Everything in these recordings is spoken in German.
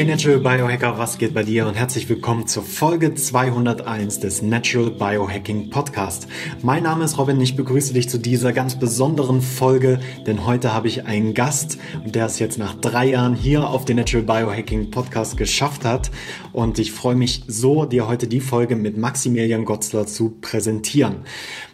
Hey Natural Biohacker, was geht bei dir und herzlich willkommen zur Folge 201 des Natural Biohacking Podcast. Mein Name ist Robin, ich begrüße dich zu dieser ganz besonderen Folge, denn heute habe ich einen Gast, der es jetzt nach drei Jahren hier auf den Natural Biohacking Podcast geschafft hat und ich freue mich so, dir heute die Folge mit Maximilian Gotzler zu präsentieren.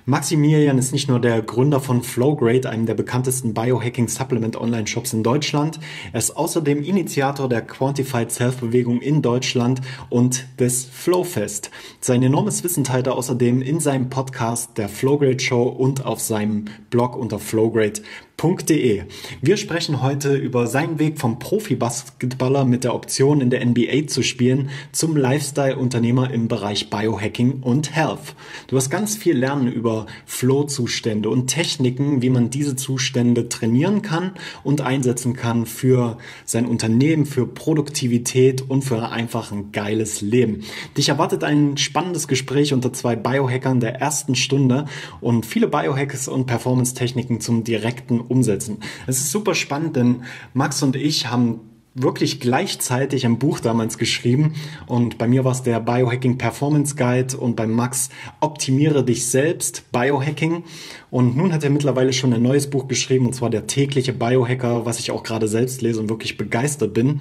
Maximilian ist nicht nur der Gründer von Flowgrade, einem der bekanntesten Biohacking Supplement Online Shops in Deutschland. Er ist außerdem Initiator der Quantified Self Bewegung in Deutschland und des Flowfest. Sein enormes Wissen teilt er außerdem in seinem Podcast der Flowgrade Show und auf seinem Blog unter flowgrade.com Punkt.de. Wir sprechen heute über seinen Weg vom Profi-Basketballer mit der Option in der NBA zu spielen zum Lifestyle-Unternehmer im Bereich Biohacking und Health. Du wirst ganz viel lernen über Flow-Zustände und Techniken, wie man diese Zustände trainieren kann und einsetzen kann für sein Unternehmen, für Produktivität und für einfach ein geiles Leben. Dich erwartet ein spannendes Gespräch unter zwei Biohackern der ersten Stunde und viele Biohacks und Performance-Techniken zum direkten umsetzen. Es ist super spannend, denn Max und ich haben wirklich gleichzeitig ein Buch damals geschrieben und bei mir war es der Biohacking Performance Guide und bei Max Optimiere dich selbst, Biohacking. Und nun hat er mittlerweile schon ein neues Buch geschrieben und zwar der tägliche Biohacker, was ich auch gerade selbst lese und wirklich begeistert bin.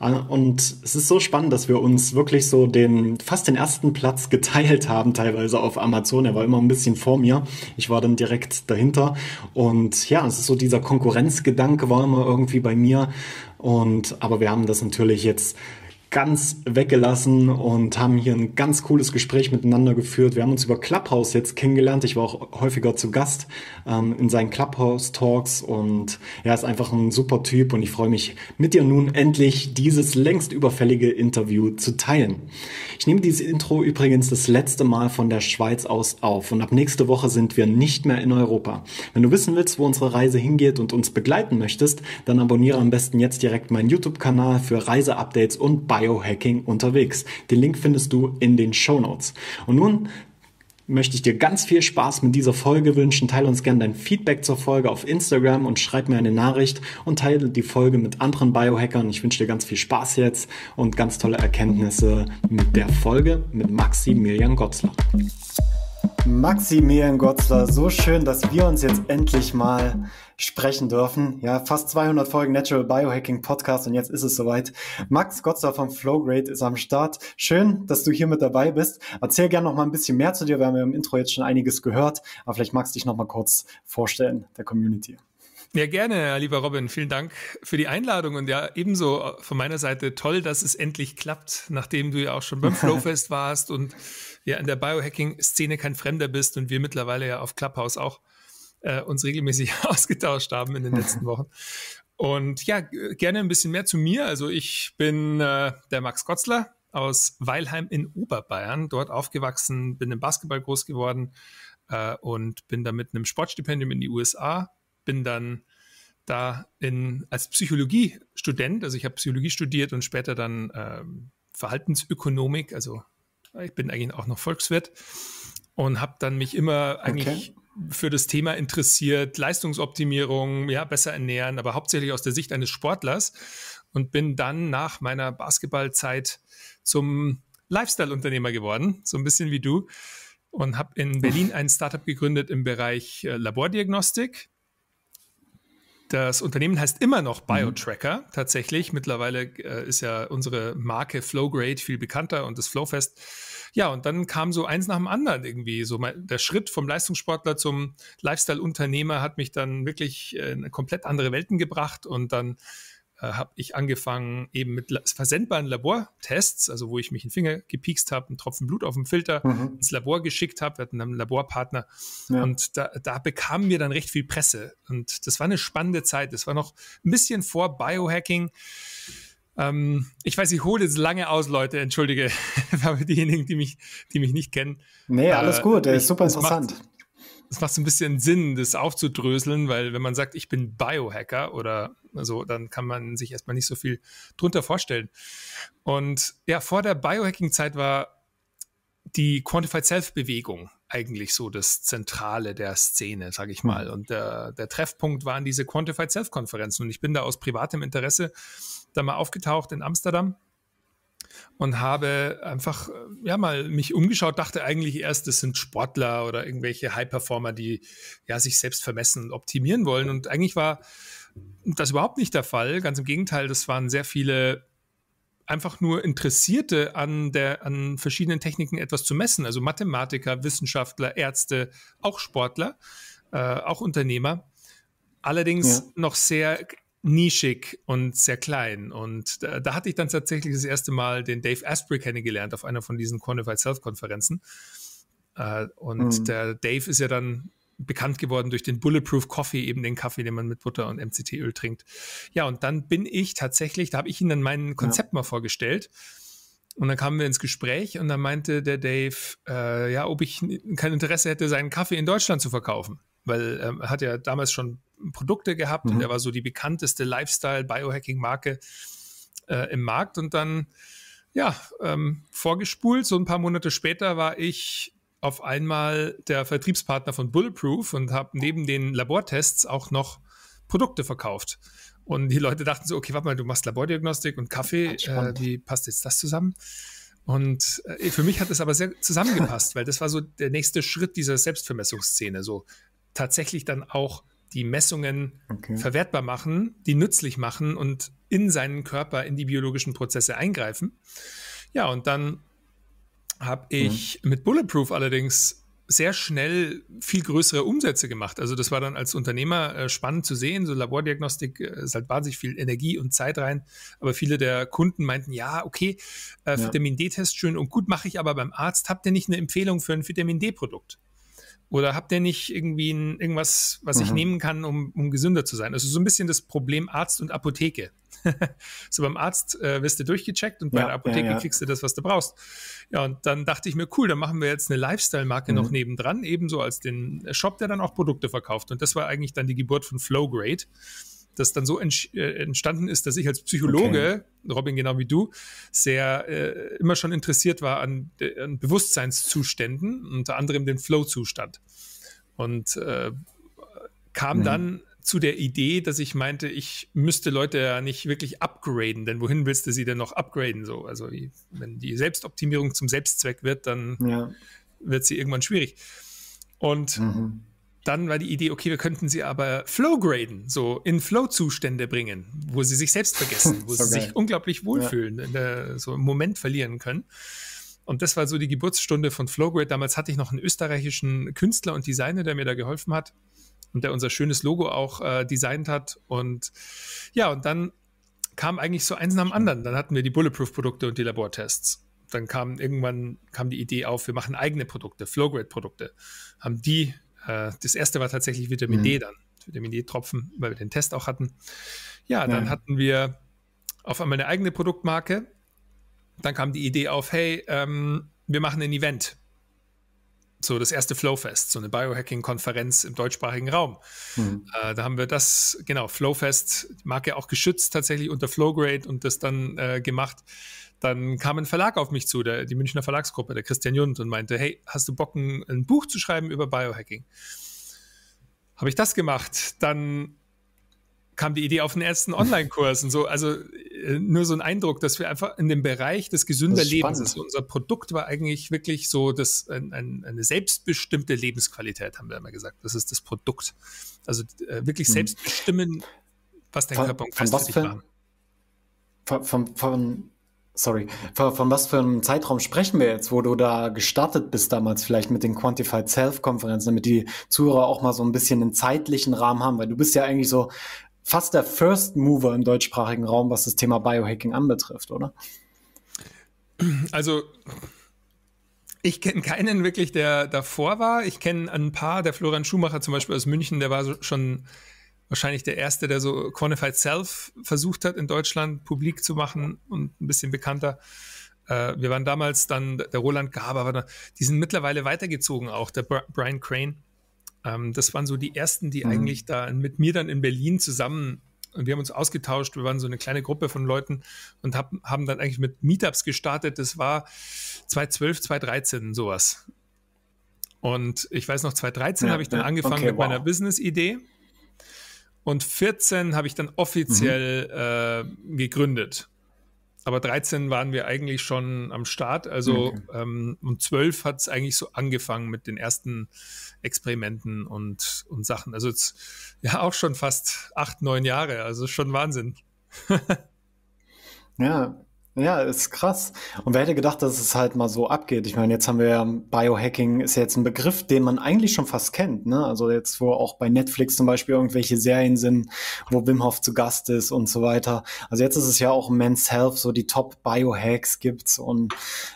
Äh, und es ist so spannend, dass wir uns wirklich so den, fast den ersten Platz geteilt haben, teilweise auf Amazon. Er war immer ein bisschen vor mir. Ich war dann direkt dahinter. Und ja, es ist so dieser Konkurrenzgedanke war immer irgendwie bei mir und aber wir haben das natürlich jetzt ganz weggelassen und haben hier ein ganz cooles Gespräch miteinander geführt. Wir haben uns über Clubhouse jetzt kennengelernt. Ich war auch häufiger zu Gast ähm, in seinen Clubhouse-Talks und er ist einfach ein super Typ und ich freue mich mit dir nun endlich dieses längst überfällige Interview zu teilen. Ich nehme dieses Intro übrigens das letzte Mal von der Schweiz aus auf und ab nächste Woche sind wir nicht mehr in Europa. Wenn du wissen willst, wo unsere Reise hingeht und uns begleiten möchtest, dann abonniere am besten jetzt direkt meinen YouTube-Kanal für Reiseupdates und Beiträge Biohacking unterwegs. Den Link findest du in den Show Notes. Und nun möchte ich dir ganz viel Spaß mit dieser Folge wünschen. Teile uns gerne dein Feedback zur Folge auf Instagram und schreib mir eine Nachricht und teile die Folge mit anderen Biohackern. Ich wünsche dir ganz viel Spaß jetzt und ganz tolle Erkenntnisse mit der Folge mit Maximilian Gotzler. Maximilian Gotzler, so schön, dass wir uns jetzt endlich mal sprechen dürfen. Ja, fast 200 Folgen Natural Biohacking Podcast und jetzt ist es soweit. Max Gotzler vom Flowgrade ist am Start. Schön, dass du hier mit dabei bist. Erzähl gerne noch mal ein bisschen mehr zu dir. Wir haben ja im Intro jetzt schon einiges gehört, aber vielleicht magst du dich noch mal kurz vorstellen der Community. Ja, gerne, lieber Robin. Vielen Dank für die Einladung und ja, ebenso von meiner Seite toll, dass es endlich klappt, nachdem du ja auch schon beim Flowfest warst und ja in der Biohacking-Szene kein Fremder bist und wir mittlerweile ja auf Clubhouse auch äh, uns regelmäßig ausgetauscht haben in den letzten Wochen. Und ja, gerne ein bisschen mehr zu mir. Also ich bin äh, der Max Kotzler aus Weilheim in Oberbayern, dort aufgewachsen, bin im Basketball groß geworden äh, und bin dann mit einem Sportstipendium in die USA, bin dann da in, als Psychologiestudent, also ich habe Psychologie studiert und später dann ähm, Verhaltensökonomik, also ich bin eigentlich auch noch Volkswirt und habe dann mich immer eigentlich okay. für das Thema interessiert, Leistungsoptimierung, ja, besser ernähren, aber hauptsächlich aus der Sicht eines Sportlers und bin dann nach meiner Basketballzeit zum Lifestyle-Unternehmer geworden, so ein bisschen wie du und habe in Berlin ein Startup gegründet im Bereich äh, Labordiagnostik das Unternehmen heißt immer noch mhm. BioTracker mhm. tatsächlich. Mittlerweile äh, ist ja unsere Marke Flowgrade viel bekannter und das Flowfest. Ja, und dann kam so eins nach dem anderen irgendwie. So mein, der Schritt vom Leistungssportler zum Lifestyle-Unternehmer hat mich dann wirklich äh, in komplett andere Welten gebracht und dann äh, habe ich angefangen eben mit versendbaren Labortests, also wo ich mich einen Finger gepiekst habe, einen Tropfen Blut auf dem Filter mhm. ins Labor geschickt habe, wir hatten einen Laborpartner ja. und da, da, bekamen wir dann recht viel Presse und das war eine spannende Zeit, das war noch ein bisschen vor Biohacking. Ähm, ich weiß, ich hole jetzt lange aus, Leute, entschuldige, aber diejenigen, die mich, die mich nicht kennen. Nee, alles äh, gut, ich, ist super interessant. Macht, es macht so ein bisschen Sinn, das aufzudröseln, weil wenn man sagt, ich bin Biohacker oder so, also, dann kann man sich erstmal nicht so viel drunter vorstellen. Und ja, vor der Biohacking-Zeit war die Quantified Self-Bewegung eigentlich so das Zentrale der Szene, sage ich mal. Und der, der, Treffpunkt waren diese Quantified Self-Konferenzen. Und ich bin da aus privatem Interesse da mal aufgetaucht in Amsterdam und habe einfach äh, ja mal mich umgeschaut, dachte eigentlich erst, das sind Sportler oder irgendwelche High-Performer, die ja sich selbst vermessen und optimieren wollen. Und eigentlich war das überhaupt nicht der Fall. Ganz im Gegenteil, das waren sehr viele einfach nur Interessierte an, der, an verschiedenen Techniken etwas zu messen. Also Mathematiker, Wissenschaftler, Ärzte, auch Sportler, äh, auch Unternehmer. Allerdings ja. noch sehr nischig und sehr klein. Und da, da, hatte ich dann tatsächlich das erste Mal den Dave Asprey kennengelernt auf einer von diesen Quantified Self-Konferenzen. Äh, und mhm. der Dave ist ja dann bekannt geworden durch den Bulletproof Coffee, eben den Kaffee, den man mit Butter und MCT-Öl trinkt. Ja, und dann bin ich tatsächlich, da habe ich ihn dann mein Konzept ja. mal vorgestellt. Und dann kamen wir ins Gespräch und dann meinte der Dave, äh, ja, ob ich kein Interesse hätte, seinen Kaffee in Deutschland zu verkaufen weil ähm, er hat ja damals schon Produkte gehabt mhm. und er war so die bekannteste Lifestyle-Biohacking-Marke äh, im Markt und dann, ja, ähm, vorgespult. So ein paar Monate später war ich auf einmal der Vertriebspartner von Bulletproof und habe neben den Labortests auch noch Produkte verkauft. Und die Leute dachten so, okay, warte mal, du machst Labordiagnostik und Kaffee, ah, äh, wie passt jetzt das zusammen? Und äh, für mich hat es aber sehr zusammengepasst, weil das war so der nächste Schritt dieser Selbstvermessungsszene. So, tatsächlich dann auch die Messungen okay. verwertbar machen, die nützlich machen und in seinen Körper, in die biologischen Prozesse eingreifen. Ja, und dann habe mhm. ich mhm. mit Bulletproof allerdings sehr schnell viel größere Umsätze gemacht. Also das war dann als Unternehmer äh, spannend zu sehen. So Labordiagnostik ist äh, halt wahnsinnig viel Energie und Zeit rein. Aber viele der Kunden meinten, ja, okay, äh, ja. Vitamin D-Test schön und gut mache ich, aber beim Arzt habt ihr nicht eine Empfehlung für ein Vitamin D-Produkt. Oder habt ihr nicht irgendwie ein, irgendwas, was mhm. ich nehmen kann, um, um gesünder zu sein? Also so ein bisschen das Problem Arzt und Apotheke. so beim Arzt äh, wirst du durchgecheckt und ja, bei der Apotheke ja, ja. kriegst du das, was du brauchst. Ja, und dann dachte ich mir, cool, dann machen wir jetzt eine Lifestyle-Marke mhm. noch nebendran, ebenso als den Shop, der dann auch Produkte verkauft. Und das war eigentlich dann die Geburt von Flowgrade das dann so äh, entstanden ist, dass ich als Psychologe, okay. Robin genau wie du, sehr äh, immer schon interessiert war an, äh, an Bewusstseinszuständen, unter anderem den Flow-Zustand. Und äh, kam mhm. dann zu der Idee, dass ich meinte, ich müsste Leute ja nicht wirklich upgraden, denn wohin willst du sie denn noch upgraden? So, also wenn die Selbstoptimierung zum Selbstzweck wird, dann ja. wird sie irgendwann schwierig. Und mhm dann war die Idee, okay, wir könnten sie aber flow graden, so in Flow-Zustände bringen, wo sie sich selbst vergessen, wo so sie geil. sich unglaublich wohlfühlen, ja. so im Moment verlieren können. Und das war so die Geburtsstunde von Flowgrade. Damals hatte ich noch einen österreichischen Künstler und Designer, der mir da geholfen hat und der unser schönes Logo auch äh, designt hat. Und ja, und dann kam eigentlich so eins nach dem anderen. Dann hatten wir die Bulletproof-Produkte und die Labortests. Dann kam irgendwann kam die Idee auf, wir machen eigene Produkte, Flowgrade-Produkte, haben die äh, das erste war tatsächlich Vitamin mhm. D dann, Vitamin D-Tropfen, weil wir den Test auch hatten. Ja, dann ja. hatten wir auf einmal eine eigene Produktmarke. Dann kam die Idee auf, hey, ähm, wir machen ein Event so das erste Flowfest, so eine Biohacking-Konferenz im deutschsprachigen Raum. Mhm. Äh, da haben wir das, genau, Flowfest, Marke auch geschützt tatsächlich unter Flowgrade und das dann äh, gemacht. Dann kam ein Verlag auf mich zu, der, die Münchner Verlagsgruppe, der Christian Jund, und meinte, hey, hast du Bock, ein, ein Buch zu schreiben über Biohacking? Habe ich das gemacht. Dann kam die Idee auf den ersten Online-Kurs und so. Also äh, nur so ein Eindruck, dass wir einfach in dem Bereich des gesünder Lebens, also unser Produkt war eigentlich wirklich so, dass ein, ein, eine selbstbestimmte Lebensqualität, haben wir immer gesagt. Das ist das Produkt. Also äh, wirklich hm. selbst was dein von, Körper umfasst. Geist Von, von, von Sorry, von, von, was für einem Zeitraum sprechen wir jetzt, wo du da gestartet bist damals vielleicht mit den Quantified Self-Konferenzen, damit die Zuhörer auch mal so ein bisschen den zeitlichen Rahmen haben, weil du bist ja eigentlich so fast der First Mover im deutschsprachigen Raum, was das Thema Biohacking anbetrifft, oder? Also ich kenne keinen wirklich, der davor war. Ich kenne ein paar, der Florian Schumacher zum Beispiel aus München, der war schon wahrscheinlich der Erste, der so Quantified Self versucht hat, in Deutschland publik zu machen und ein bisschen bekannter. Äh, wir waren damals dann, der Roland Gaber, die sind mittlerweile weitergezogen auch, der Brian Crane ähm, das waren so die ersten, die mhm. eigentlich da mit mir dann in Berlin zusammen und wir haben uns ausgetauscht. Wir waren so eine kleine Gruppe von Leuten und hab, haben dann eigentlich mit Meetups gestartet. Das war 2012, 2013, sowas. Und ich weiß noch, 2013 ja, habe ich dann ja, angefangen okay, mit wow. meiner Business-Idee. Und 14 habe ich dann mhm. offiziell mhm. äh, gegründet aber 13 waren wir eigentlich schon am Start. Also okay. ähm, um 12 hat es eigentlich so angefangen mit den ersten Experimenten und, und Sachen. Also jetzt, ja auch schon fast acht, neun Jahre. Also schon Wahnsinn. ja, ja, ist krass. Und wer hätte gedacht, dass es halt mal so abgeht? Ich meine, jetzt haben wir ja Biohacking ist ja jetzt ein Begriff, den man eigentlich schon fast kennt. Ne? Also jetzt, wo auch bei Netflix zum Beispiel irgendwelche Serien sind, wo Wim Hof zu Gast ist und so weiter. Also jetzt ist es ja auch Men's Health, so die Top Biohacks gibt's und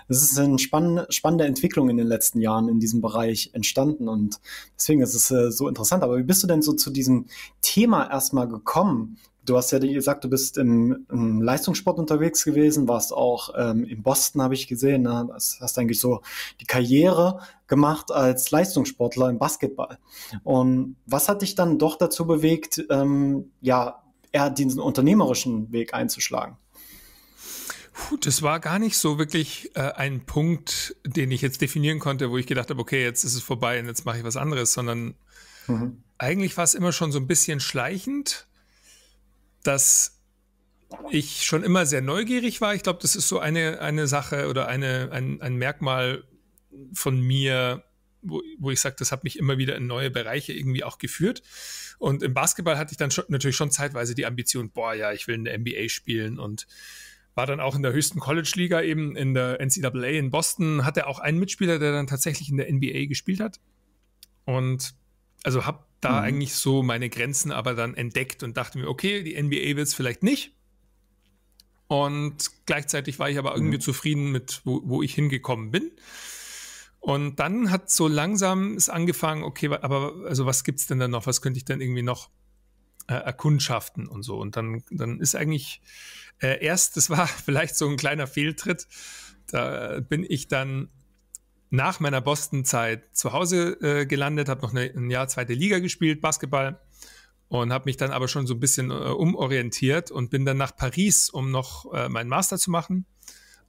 es ist eine spannende, spannende Entwicklung in den letzten Jahren in diesem Bereich entstanden und deswegen ist es äh, so interessant. Aber wie bist du denn so zu diesem Thema erstmal gekommen? Du hast ja gesagt, du bist im, im Leistungssport unterwegs gewesen, warst auch ähm, in Boston, habe ich gesehen. Ne? Hast eigentlich so die Karriere gemacht als Leistungssportler im Basketball. Und was hat dich dann doch dazu bewegt, ähm, ja, eher diesen unternehmerischen Weg einzuschlagen? das war gar nicht so wirklich äh, ein Punkt, den ich jetzt definieren konnte, wo ich gedacht habe, okay, jetzt ist es vorbei und jetzt mache ich was anderes, sondern mhm. eigentlich war es immer schon so ein bisschen schleichend dass ich schon immer sehr neugierig war. Ich glaube, das ist so eine, eine Sache oder eine, ein, ein Merkmal von mir, wo, wo ich sage, das hat mich immer wieder in neue Bereiche irgendwie auch geführt. Und im Basketball hatte ich dann schon, natürlich schon zeitweise die Ambition, boah, ja, ich will in der NBA spielen und war dann auch in der höchsten College-Liga eben in der NCAA in Boston, hatte auch einen Mitspieler, der dann tatsächlich in der NBA gespielt hat. Und also habe da mhm. eigentlich so meine Grenzen aber dann entdeckt und dachte mir, okay, die NBA will es vielleicht nicht. Und gleichzeitig war ich aber irgendwie mhm. zufrieden mit, wo, wo, ich hingekommen bin. Und dann hat so langsam es angefangen, okay, aber also was gibt es denn da noch? Was könnte ich denn irgendwie noch äh, erkundschaften und so? Und dann, dann ist eigentlich äh, erst, das war vielleicht so ein kleiner Fehltritt, da bin ich dann nach meiner Boston-Zeit zu Hause äh, gelandet, habe noch eine, ein Jahr zweite Liga gespielt, Basketball, und habe mich dann aber schon so ein bisschen äh, umorientiert und bin dann nach Paris, um noch äh, meinen Master zu machen.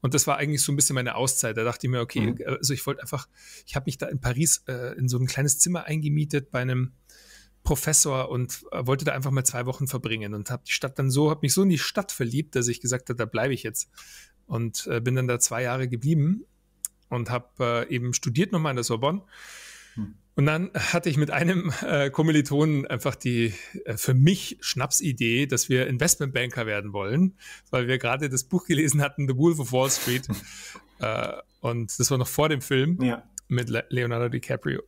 Und das war eigentlich so ein bisschen meine Auszeit. Da dachte ich mir, okay, mhm. also ich wollte einfach, ich habe mich da in Paris äh, in so ein kleines Zimmer eingemietet bei einem Professor und äh, wollte da einfach mal zwei Wochen verbringen und habe die Stadt dann so, habe mich so in die Stadt verliebt, dass ich gesagt habe, da bleibe ich jetzt und äh, bin dann da zwei Jahre geblieben und habe äh, eben studiert nochmal in der Sorbonne. Hm. Und dann hatte ich mit einem äh, Kommilitonen einfach die äh, für mich Schnapsidee, dass wir Investmentbanker werden wollen, weil wir gerade das Buch gelesen hatten, The Wolf of Wall Street. äh, und das war noch vor dem Film ja. mit Leonardo DiCaprio.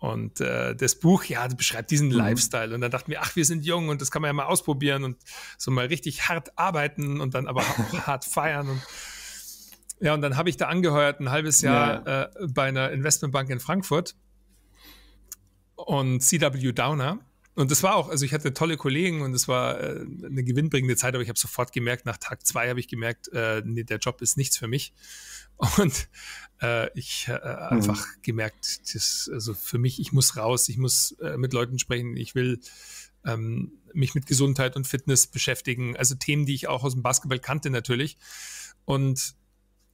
Und äh, das Buch, ja, beschreibt diesen mhm. Lifestyle. Und dann dachten wir, ach, wir sind jung und das kann man ja mal ausprobieren und so mal richtig hart arbeiten und dann aber auch hart feiern. Und ja, und dann habe ich da angeheuert, ein halbes Jahr ja. äh, bei einer Investmentbank in Frankfurt und CW Downer. Und das war auch, also ich hatte tolle Kollegen und es war äh, eine gewinnbringende Zeit, aber ich habe sofort gemerkt, nach Tag zwei habe ich gemerkt, äh, nee, der Job ist nichts für mich. Und äh, ich äh, mhm. einfach gemerkt, das, also für mich, ich muss raus, ich muss äh, mit Leuten sprechen, ich will ähm, mich mit Gesundheit und Fitness beschäftigen, also Themen, die ich auch aus dem Basketball kannte natürlich. Und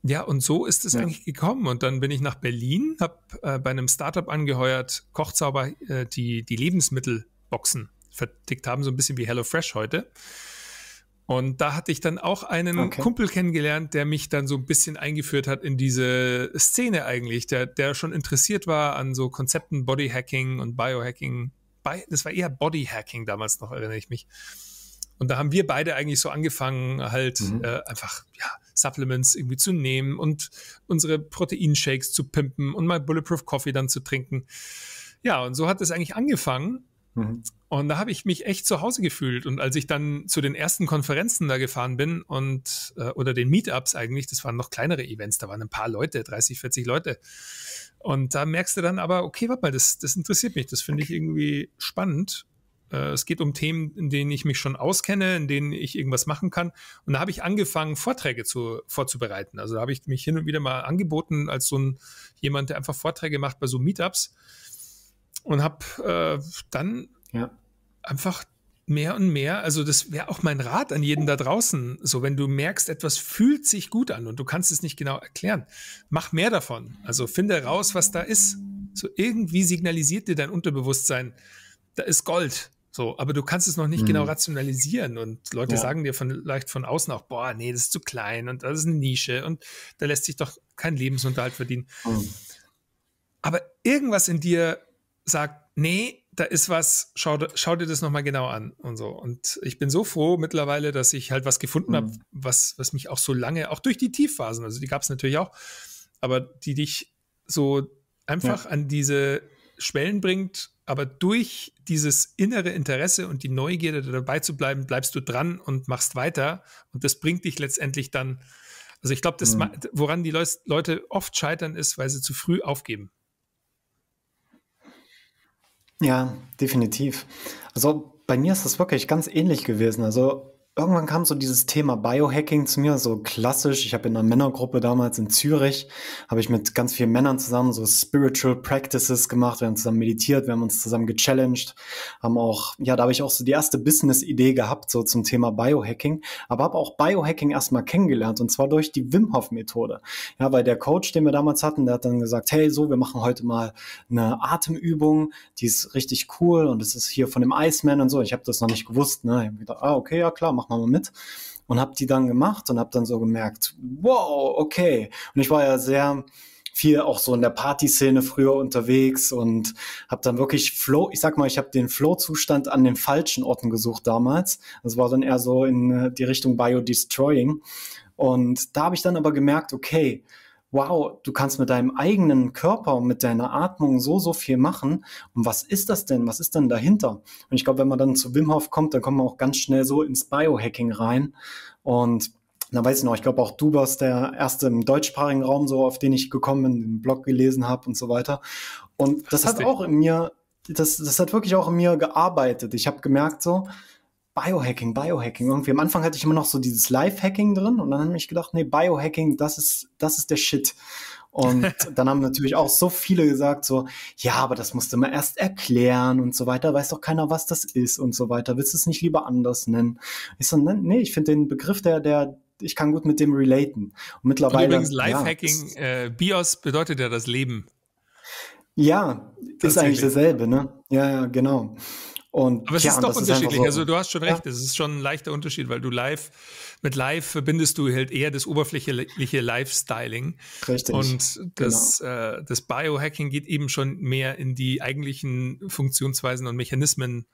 ja, und so ist es ja. eigentlich gekommen. Und dann bin ich nach Berlin, habe äh, bei einem Startup angeheuert, Kochzauber, äh, die, die Lebensmittelboxen vertickt haben, so ein bisschen wie HelloFresh heute. Und da hatte ich dann auch einen okay. Kumpel kennengelernt, der mich dann so ein bisschen eingeführt hat in diese Szene eigentlich, der, der schon interessiert war an so Konzepten Bodyhacking und Biohacking. Bi das war eher Bodyhacking damals noch, erinnere ich mich. Und da haben wir beide eigentlich so angefangen, halt mhm. äh, einfach ja, Supplements irgendwie zu nehmen und unsere Proteinshakes zu pimpen und mal Bulletproof Coffee dann zu trinken. Ja, und so hat es eigentlich angefangen. Mhm. Und da habe ich mich echt zu Hause gefühlt. Und als ich dann zu den ersten Konferenzen da gefahren bin und äh, oder den Meetups eigentlich, das waren noch kleinere Events, da waren ein paar Leute, 30, 40 Leute. Und da merkst du dann aber, okay, warte mal, das, das interessiert mich, das finde ich irgendwie spannend. Äh, es geht um Themen, in denen ich mich schon auskenne, in denen ich irgendwas machen kann. Und da habe ich angefangen, Vorträge zu, vorzubereiten. Also da habe ich mich hin und wieder mal angeboten als so ein, jemand, der einfach Vorträge macht bei so Meetups und habe äh, dann ja. einfach mehr und mehr, also das wäre auch mein Rat an jeden da draußen, so wenn du merkst, etwas fühlt sich gut an und du kannst es nicht genau erklären, mach mehr davon. Also finde raus, was da ist. So irgendwie signalisiert dir dein Unterbewusstsein, da ist Gold so, aber du kannst es noch nicht genau mhm. genau rationalisieren und Leute ja. sagen dir von, vielleicht von außen auch, boah, nee, das ist zu klein und das ist eine Nische und da lässt sich doch kein Lebensunterhalt verdienen. Mhm. Aber irgendwas in dir sagt, nee, da ist was, schau, schau dir das nochmal genau an und so. Und ich bin so froh mittlerweile, dass ich halt was gefunden mhm. habe, was, was mich auch so lange, auch durch die Tiefphasen, also die gab es natürlich auch, aber die dich so einfach ja. an diese Schwellen bringt, aber durch dieses innere Interesse und die Neugierde dabei zu bleiben, bleibst du dran und machst weiter. Und das bringt dich letztendlich dann. Also ich glaube, mhm. woran die Leute oft scheitern, ist, weil sie zu früh aufgeben. Ja, definitiv. Also bei mir ist das wirklich ganz ähnlich gewesen. Also irgendwann kam so dieses Thema Biohacking zu mir, so klassisch. Ich habe in einer Männergruppe damals in Zürich, habe ich mit ganz vielen Männern zusammen so Spiritual Practices gemacht. Wir haben zusammen meditiert, wir haben uns zusammen gechallenged, haben auch, ja, da habe ich auch so die erste Business-Idee gehabt, so zum Thema Biohacking. Aber habe auch Biohacking erstmal kennengelernt und zwar durch die Wim Hof-Methode. Ja, weil der Coach, den wir damals hatten, der hat dann gesagt, hey, so, wir machen heute mal eine Atemübung, die ist richtig cool und es ist hier von dem Iceman und so. Ich habe das noch nicht gewusst, ne? Ich habe gedacht, ah, okay, ja klar, mach machen wir mal mit. Und habe die dann gemacht und habe dann so gemerkt, wow, okay. Und ich war ja sehr viel auch so in der Partyszene früher unterwegs und habe dann wirklich Flow, ich sag mal, ich habe den Flow-Zustand an den falschen Orten gesucht damals. Das war dann eher so in äh, die Richtung Bio-Destroying. Und da habe ich dann aber gemerkt, okay, wow, du kannst mit deinem eigenen Körper mit deiner Atmung so, so viel machen. Und was ist das denn? Was ist denn dahinter? Und ich glaube, wenn man dann zu Wim Hof kommt, dann kommt man auch ganz schnell so ins Biohacking rein. Und da weiß ich noch, ich glaube auch du warst der erste im deutschsprachigen Raum, so auf den ich gekommen bin, den Blog gelesen habe und so weiter. Und das, das hat auch in mir, das, das hat wirklich auch in mir gearbeitet. Ich habe gemerkt so, Biohacking, Biohacking. Irgendwie am Anfang hatte ich immer noch so dieses Lifehacking drin und dann habe ich gedacht, nee, Biohacking, das ist, das ist der Shit. Und dann haben natürlich auch so viele gesagt, so, ja, aber das musst du mal erst erklären und so weiter, weiß doch keiner, was das ist und so weiter. Willst du es nicht lieber anders nennen? Ich so, ne, nee, ich finde den Begriff, der, der, ich kann gut mit dem relaten. Und mittlerweile. Und übrigens, Lifehacking, ja, äh, BIOS bedeutet ja das Leben. Ja, ist eigentlich dasselbe, ne? Ja, ja, genau. Und, Aber es ja, ist doch unterschiedlich. Ist so, also du hast schon ja. recht, es ist schon ein leichter Unterschied, weil du live, mit live verbindest du halt eher das oberflächliche Lifestyling. Richtig. Und das, genau. äh, das Biohacking geht eben schon mehr in die eigentlichen Funktionsweisen und Mechanismen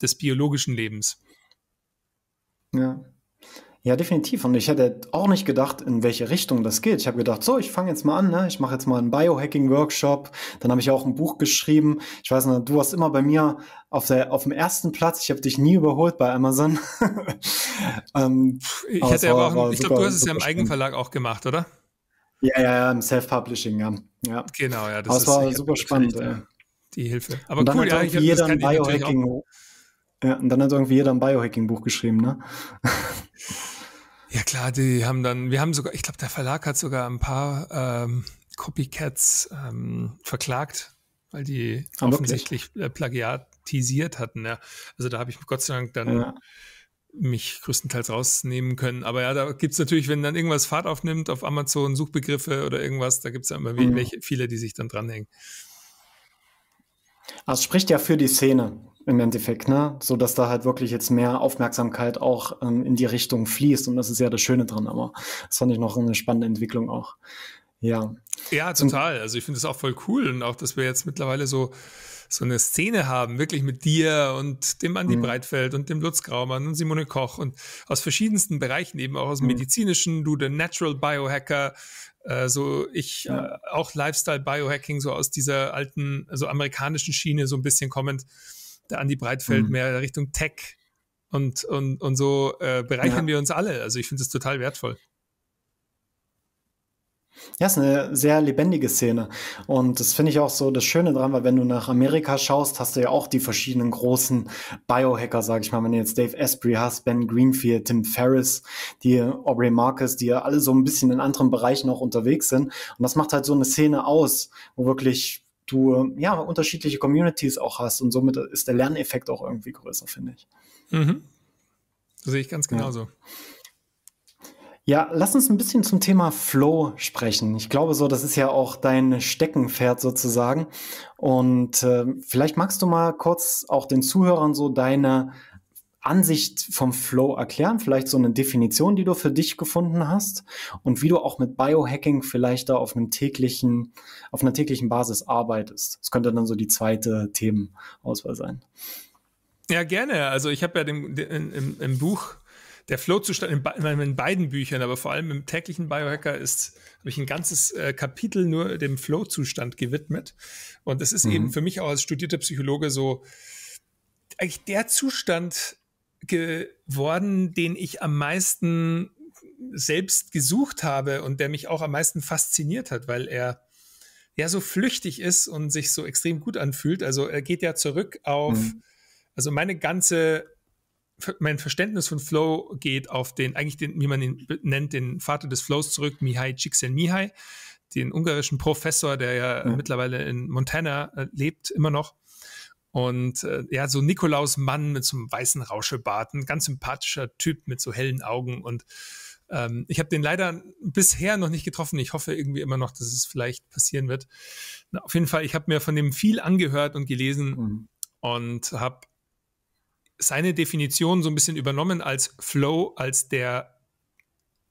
des biologischen Lebens. Ja, ja, definitiv. Und ich hätte auch nicht gedacht, in welche Richtung das geht. Ich habe gedacht, so, ich fange jetzt mal an, ne? ich mache jetzt mal einen Biohacking-Workshop. Dann habe ich auch ein Buch geschrieben. Ich weiß nicht, du warst immer bei mir auf, der, auf dem ersten Platz. Ich habe dich nie überholt bei Amazon. ähm, ich hätte aber auch, ich glaube, du hast es ja im Eigenverlag auch gemacht, oder? Ja, ja, ja, im Self-Publishing, ja. ja. Genau, ja. Das aber es war super spannend. Ja. Die Hilfe. Aber und dann cool, hat ja, ich jeder ein Biohacking. Ja, und dann hat irgendwie jeder ein Biohacking-Buch geschrieben, ne? Ja klar, die haben dann, wir haben sogar, ich glaube, der Verlag hat sogar ein paar ähm, Copycats ähm, verklagt, weil die ah, offensichtlich äh, plagiatisiert hatten. Ja. Also da habe ich Gott sei Dank dann ja. mich größtenteils rausnehmen können. Aber ja, da gibt es natürlich, wenn dann irgendwas Fahrt aufnimmt auf Amazon, Suchbegriffe oder irgendwas, da gibt es ja immer mhm. welche, viele, die sich dann dranhängen. Das spricht ja für die Szene im Endeffekt, ne? So dass da halt wirklich jetzt mehr Aufmerksamkeit auch ähm, in die Richtung fließt. Und das ist ja das Schöne dran, aber das fand ich noch eine spannende Entwicklung auch. Ja. Ja, total. Und, also ich finde es auch voll cool und auch, dass wir jetzt mittlerweile so, so eine Szene haben, wirklich mit dir und dem Andi mhm. Breitfeld und dem Lutz Graumann und Simone Koch und aus verschiedensten Bereichen, eben auch aus dem mhm. medizinischen, du der Natural Biohacker, äh, so ich äh, ja. äh, auch Lifestyle Biohacking, so aus dieser alten, also amerikanischen Schiene so ein bisschen kommend der Andi Breitfeld mhm. mehr Richtung Tech und, und, und so äh, bereichern ja. wir uns alle. Also ich finde es total wertvoll. Ja, ist eine sehr lebendige Szene. Und das finde ich auch so das Schöne dran, weil wenn du nach Amerika schaust, hast du ja auch die verschiedenen großen Biohacker, sag ich mal, wenn du jetzt Dave Asprey hast, Ben Greenfield, Tim Ferriss, die Aubrey Marcus, die ja alle so ein bisschen in anderen Bereichen auch unterwegs sind. Und das macht halt so eine Szene aus, wo wirklich du ja unterschiedliche Communities auch hast und somit ist der Lerneffekt auch irgendwie größer, finde ich. Mhm. Sehe ich ganz genauso. Ja. Ja, lass uns ein bisschen zum Thema Flow sprechen. Ich glaube so, das ist ja auch dein Steckenpferd sozusagen. Und äh, vielleicht magst du mal kurz auch den Zuhörern so deine Ansicht vom Flow erklären, vielleicht so eine Definition, die du für dich gefunden hast und wie du auch mit Biohacking vielleicht da auf einem täglichen, auf einer täglichen Basis arbeitest. Das könnte dann so die zweite Themenauswahl sein. Ja, gerne. Also ich habe ja dem, dem, im, im Buch der Flow-Zustand in, in, beiden Büchern, aber vor allem im täglichen Biohacker ist, habe ich ein ganzes äh, Kapitel nur dem Flow-Zustand gewidmet. Und das ist mhm. eben für mich auch als studierter Psychologe so eigentlich der Zustand, geworden, den ich am meisten selbst gesucht habe und der mich auch am meisten fasziniert hat, weil er ja so flüchtig ist und sich so extrem gut anfühlt. Also er geht ja zurück auf, mhm. also meine ganze, mein Verständnis von Flow geht auf den, eigentlich den, wie man ihn nennt, den Vater des Flows zurück, Mihai Csikszentmihalyi, den ungarischen Professor, der ja, mhm. mittlerweile in Montana äh, lebt, immer noch und äh, ja, so Nikolaus Mann mit so einem weißen Rauschebart, ein ganz sympathischer Typ mit so hellen Augen. Und ähm, ich habe den leider bisher noch nicht getroffen. Ich hoffe irgendwie immer noch, dass es vielleicht passieren wird. Na, auf jeden Fall, ich habe mir von dem viel angehört und gelesen mhm. und habe seine Definition so ein bisschen übernommen als Flow, als der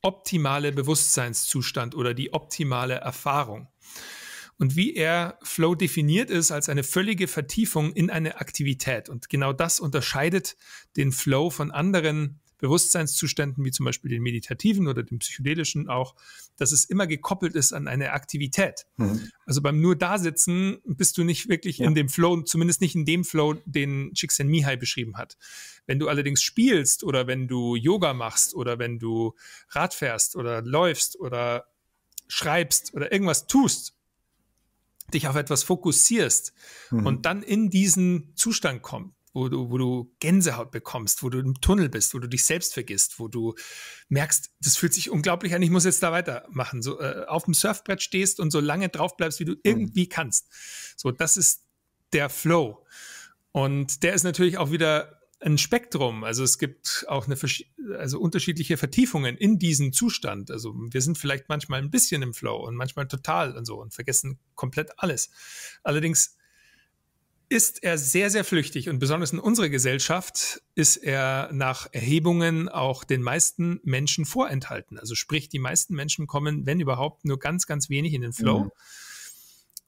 optimale Bewusstseinszustand oder die optimale Erfahrung und wie er Flow definiert ist als eine völlige Vertiefung in eine Aktivität. Und genau das unterscheidet den Flow von anderen Bewusstseinszuständen, wie zum Beispiel den meditativen oder dem psychedelischen auch, dass es immer gekoppelt ist an eine Aktivität. Mhm. Also beim nur Dasitzen bist du nicht wirklich ja. in dem Flow, zumindest nicht in dem Flow, den Chiksen Mihai beschrieben hat. Wenn du allerdings spielst oder wenn du Yoga machst oder wenn du Rad fährst oder läufst oder schreibst oder irgendwas tust, dich auf etwas fokussierst mhm. und dann in diesen Zustand kommst, wo du, wo du Gänsehaut bekommst, wo du im Tunnel bist, wo du dich selbst vergisst, wo du merkst, das fühlt sich unglaublich an, ich muss jetzt da weitermachen. So äh, auf dem Surfbrett stehst und so lange drauf bleibst, wie du mhm. irgendwie kannst. So, das ist der Flow. Und der ist natürlich auch wieder ein Spektrum. Also es gibt auch eine, also unterschiedliche Vertiefungen in diesem Zustand. Also wir sind vielleicht manchmal ein bisschen im Flow und manchmal total und so und vergessen komplett alles. Allerdings ist er sehr, sehr flüchtig und besonders in unserer Gesellschaft ist er nach Erhebungen auch den meisten Menschen vorenthalten. Also sprich, die meisten Menschen kommen, wenn überhaupt, nur ganz, ganz wenig in den Flow. Mhm.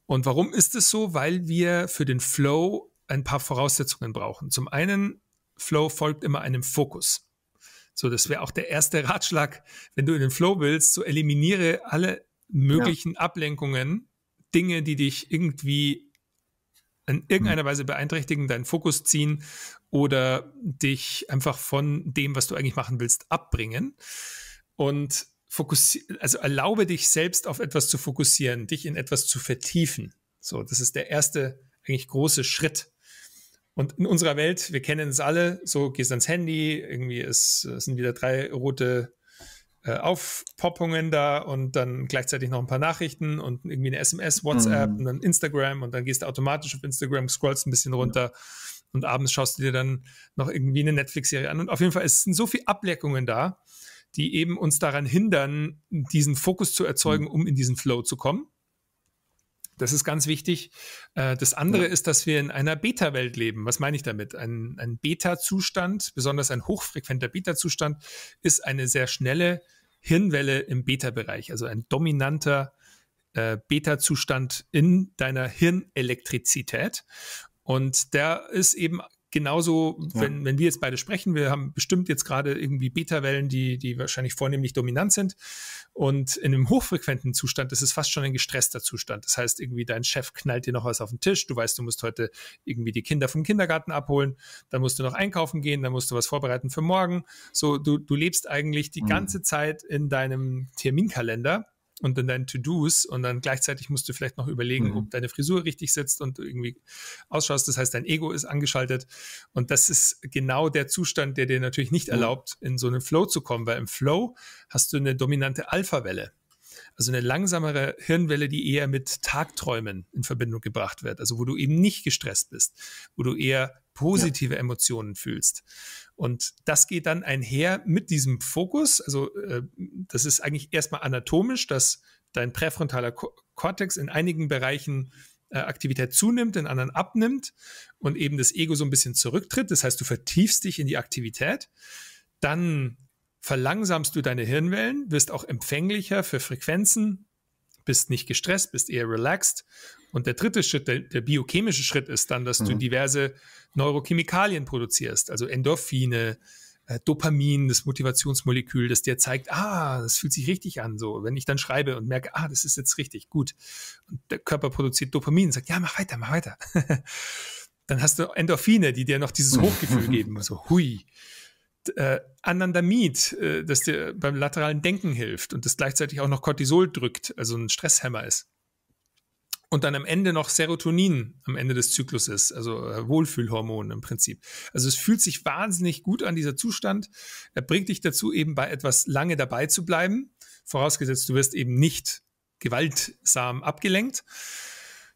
Und warum ist es so? Weil wir für den Flow ein paar Voraussetzungen brauchen. Zum einen Flow folgt immer einem Fokus. So, das wäre auch der erste Ratschlag, wenn du in den Flow willst, so eliminiere alle möglichen ja. Ablenkungen, Dinge, die dich irgendwie in irgendeiner hm. Weise beeinträchtigen, deinen Fokus ziehen oder dich einfach von dem, was du eigentlich machen willst, abbringen. Und fokussiere, also erlaube dich selbst auf etwas zu fokussieren, dich in etwas zu vertiefen. So, das ist der erste eigentlich große Schritt, und in unserer Welt, wir kennen es alle, so gehst ans Handy, irgendwie ist, sind wieder drei rote äh, Aufpoppungen da und dann gleichzeitig noch ein paar Nachrichten und irgendwie eine SMS, WhatsApp mhm. und dann Instagram und dann gehst du automatisch auf Instagram, scrollst ein bisschen runter ja. und abends schaust du dir dann noch irgendwie eine Netflix-Serie an. Und auf jeden Fall es sind so viele Ableckungen da, die eben uns daran hindern, diesen Fokus zu erzeugen, mhm. um in diesen Flow zu kommen. Das ist ganz wichtig. Äh, das andere ja. ist, dass wir in einer Beta-Welt leben. Was meine ich damit? Ein, ein Beta-Zustand, besonders ein hochfrequenter Beta-Zustand, ist eine sehr schnelle Hirnwelle im Beta-Bereich, also ein dominanter äh, Beta-Zustand in deiner Hirnelektrizität. Und der ist eben genauso, ja. wenn, wenn wir jetzt beide sprechen, wir haben bestimmt jetzt gerade irgendwie Beta-Wellen, die, die wahrscheinlich vornehmlich dominant sind. Und in einem hochfrequenten Zustand ist es fast schon ein gestresster Zustand. Das heißt, irgendwie dein Chef knallt dir noch was auf den Tisch. Du weißt, du musst heute irgendwie die Kinder vom Kindergarten abholen. Dann musst du noch einkaufen gehen. Dann musst du was vorbereiten für morgen. So, du, du lebst eigentlich die mhm. ganze Zeit in deinem Terminkalender und in deinen To-Dos und dann gleichzeitig musst du vielleicht noch überlegen, mhm. ob deine Frisur richtig sitzt und irgendwie ausschaust. Das heißt, dein Ego ist angeschaltet und das ist genau der Zustand, der dir natürlich nicht mhm. erlaubt, in so einen Flow zu kommen, weil im Flow hast du eine dominante Alpha-Welle. Also eine langsamere Hirnwelle, die eher mit Tagträumen in Verbindung gebracht wird. Also wo du eben nicht gestresst bist, wo du eher positive ja. Emotionen fühlst. Und das geht dann einher mit diesem Fokus. Also äh, das ist eigentlich erstmal anatomisch, dass dein präfrontaler Kortex in einigen Bereichen äh, Aktivität zunimmt, in anderen abnimmt und eben das Ego so ein bisschen zurücktritt. Das heißt, du vertiefst dich in die Aktivität. Dann verlangsamst du deine Hirnwellen, wirst auch empfänglicher für Frequenzen, bist nicht gestresst, bist eher relaxed. Und der dritte Schritt, der, der biochemische Schritt ist dann, dass mhm. du diverse Neurochemikalien produzierst, also Endorphine, äh, Dopamin, das Motivationsmolekül, das dir zeigt, ah, das fühlt sich richtig an, so. Wenn ich dann schreibe und merke, ah, das ist jetzt richtig, gut. Und der Körper produziert Dopamin, und sagt, ja, mach weiter, mach weiter. dann hast du Endorphine, die dir noch dieses Hochgefühl geben, so, hui äh, Anandamid, äh, das dir beim lateralen Denken hilft und das gleichzeitig auch noch Cortisol drückt, also ein Stresshemmer ist. Und dann am Ende noch Serotonin am Ende des Zyklus ist, also äh, Wohlfühlhormon im Prinzip. Also es fühlt sich wahnsinnig gut an, dieser Zustand. Er bringt dich dazu, eben bei etwas lange dabei zu bleiben, vorausgesetzt, du wirst eben nicht gewaltsam abgelenkt.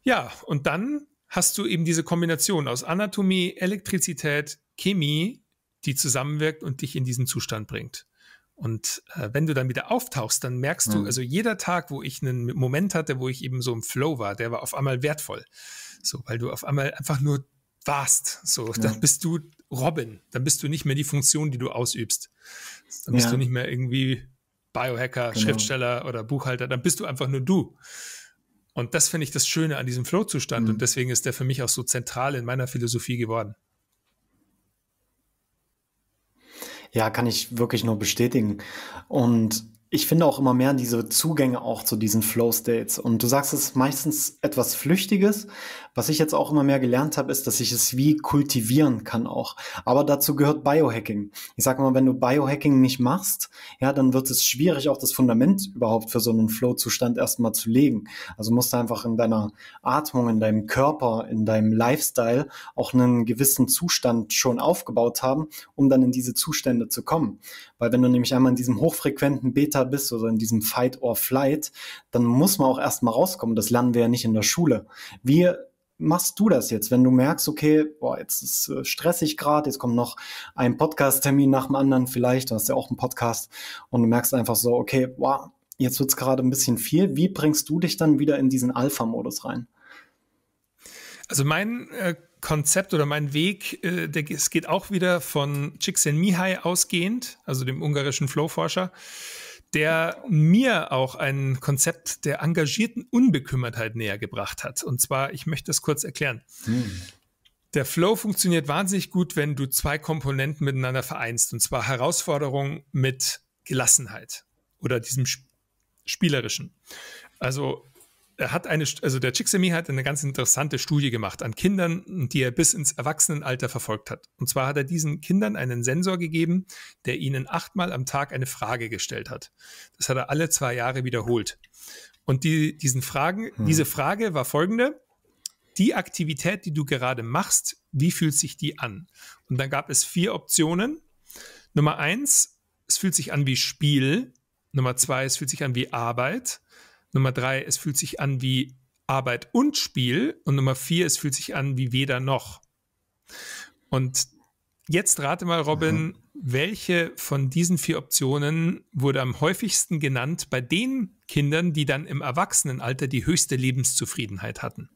Ja, und dann hast du eben diese Kombination aus Anatomie, Elektrizität, Chemie die zusammenwirkt und dich in diesen Zustand bringt. Und äh, wenn du dann wieder auftauchst, dann merkst mhm. du, also jeder Tag, wo ich einen Moment hatte, wo ich eben so im Flow war, der war auf einmal wertvoll. So, weil du auf einmal einfach nur warst. So, ja. dann bist du Robin. Dann bist du nicht mehr die Funktion, die du ausübst. Dann bist ja. du nicht mehr irgendwie Biohacker, genau. Schriftsteller oder Buchhalter. Dann bist du einfach nur du. Und das finde ich das Schöne an diesem Flow-Zustand. Mhm. Und deswegen ist der für mich auch so zentral in meiner Philosophie geworden. Ja, kann ich wirklich nur bestätigen. Und ich finde auch immer mehr diese Zugänge auch zu diesen Flow States. Und du sagst es meistens etwas Flüchtiges, was ich jetzt auch immer mehr gelernt habe, ist, dass ich es wie kultivieren kann auch. Aber dazu gehört Biohacking. Ich sage mal, wenn du Biohacking nicht machst, ja, dann wird es schwierig, auch das Fundament überhaupt für so einen Flow-Zustand erstmal zu legen. Also musst du einfach in deiner Atmung, in deinem Körper, in deinem Lifestyle auch einen gewissen Zustand schon aufgebaut haben, um dann in diese Zustände zu kommen. Weil wenn du nämlich einmal in diesem hochfrequenten Beta bist oder in diesem Fight or Flight, dann muss man auch erstmal rauskommen. Das lernen wir ja nicht in der Schule. Wir machst du das jetzt, wenn du merkst, okay, boah, jetzt ist äh, stressig gerade, jetzt kommt noch ein Podcast-Termin nach dem anderen vielleicht, du hast ja auch einen Podcast und du merkst einfach so, okay, wow, jetzt wird es gerade ein bisschen viel. Wie bringst du dich dann wieder in diesen Alpha-Modus rein? Also mein äh, Konzept oder mein Weg, äh, der, es geht auch wieder von Csikszentmihalyi ausgehend, also dem ungarischen Flow-Forscher der mir auch ein Konzept der engagierten Unbekümmertheit näher gebracht hat. Und zwar, ich möchte das kurz erklären. Hm. Der Flow funktioniert wahnsinnig gut, wenn du zwei Komponenten miteinander vereinst, und zwar Herausforderung mit Gelassenheit oder diesem Spielerischen. Also äh, hat eine, also der Csikszentmihalyi hat eine ganz interessante Studie gemacht an Kindern, die er bis ins Erwachsenenalter verfolgt hat. Und zwar hat er diesen Kindern einen Sensor gegeben, der ihnen achtmal am Tag eine Frage gestellt hat. Das hat er alle zwei Jahre wiederholt. Und die, diesen Fragen, hm. diese Frage war folgende. Die Aktivität, die du gerade machst, wie fühlt sich die an? Und dann gab es vier Optionen. Nummer eins, es fühlt sich an wie Spiel. Nummer zwei, es fühlt sich an wie Arbeit. Nummer drei, es fühlt sich an wie Arbeit und Spiel. Und Nummer vier, es fühlt sich an wie weder noch. Und jetzt rate mal, Robin, mhm. welche von diesen vier Optionen wurde am häufigsten genannt bei den Kindern, die dann im Erwachsenenalter die höchste Lebenszufriedenheit hatten?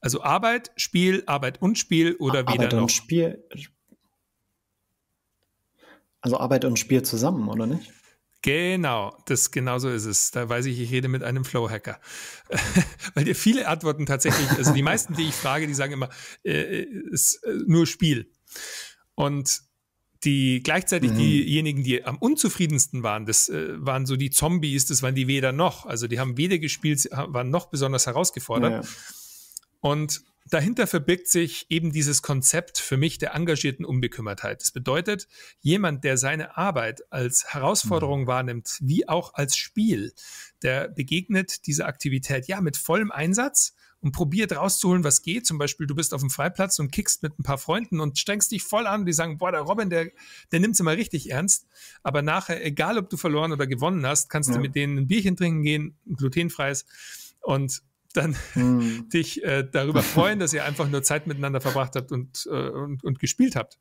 Also Arbeit, Spiel, Arbeit und Spiel oder Arbeit weder noch? Arbeit und Spiel. Also Arbeit und Spiel zusammen, oder nicht? Genau, das genau so ist es. Da weiß ich, ich rede mit einem Flow-Hacker. Weil dir viele Antworten tatsächlich, also die meisten, die ich frage, die sagen immer, äh, ist äh, äh, nur Spiel. Und die gleichzeitig mhm. diejenigen, die am unzufriedensten waren, das äh, waren so die Zombies, das waren die weder noch. Also die haben weder gespielt, waren noch besonders herausgefordert. Ja. Und Dahinter verbirgt sich eben dieses Konzept für mich der engagierten Unbekümmertheit. Das bedeutet, jemand, der seine Arbeit als Herausforderung mhm. wahrnimmt, wie auch als Spiel, der begegnet dieser Aktivität ja mit vollem Einsatz und probiert rauszuholen, was geht. Zum Beispiel, du bist auf dem Freiplatz und kickst mit ein paar Freunden und strengst dich voll an. Die sagen, boah, der Robin, der, der nimmt es immer richtig ernst. Aber nachher, egal ob du verloren oder gewonnen hast, kannst ja. du mit denen ein Bierchen trinken gehen, ein glutenfreies. Und dann mm. dich äh, darüber freuen, dass ihr einfach nur Zeit miteinander verbracht habt und, äh, und, und gespielt habt.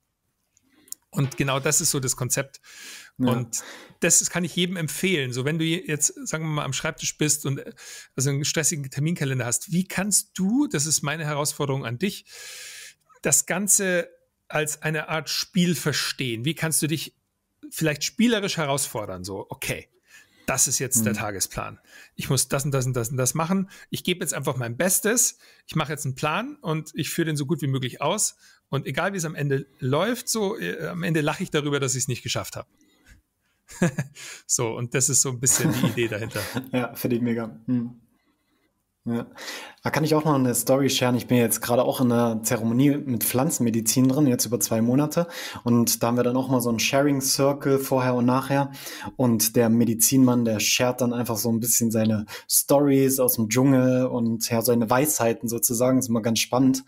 Und genau das ist so das Konzept. Ja. Und das kann ich jedem empfehlen. So, wenn du jetzt, sagen wir mal, am Schreibtisch bist und äh, also einen stressigen Terminkalender hast, wie kannst du, das ist meine Herausforderung an dich, das Ganze als eine Art Spiel verstehen? Wie kannst du dich vielleicht spielerisch herausfordern? So, okay, das ist jetzt mhm. der Tagesplan. Ich muss das und das und das und das machen. Ich gebe jetzt einfach mein Bestes. Ich mache jetzt einen Plan und ich führe den so gut wie möglich aus. Und egal wie es am Ende läuft, so äh, am Ende lache ich darüber, dass ich es nicht geschafft habe. so, und das ist so ein bisschen die Idee dahinter. ja, finde ich mega. Mhm. Ja. Da kann ich auch noch eine Story sharen. Ich bin jetzt gerade auch in einer Zeremonie mit Pflanzenmedizin drin, jetzt über zwei Monate. Und da haben wir dann auch mal so einen Sharing Circle vorher und nachher. Und der Medizinmann, der shared dann einfach so ein bisschen seine Stories aus dem Dschungel und ja, seine Weisheiten sozusagen. Das ist immer ganz spannend.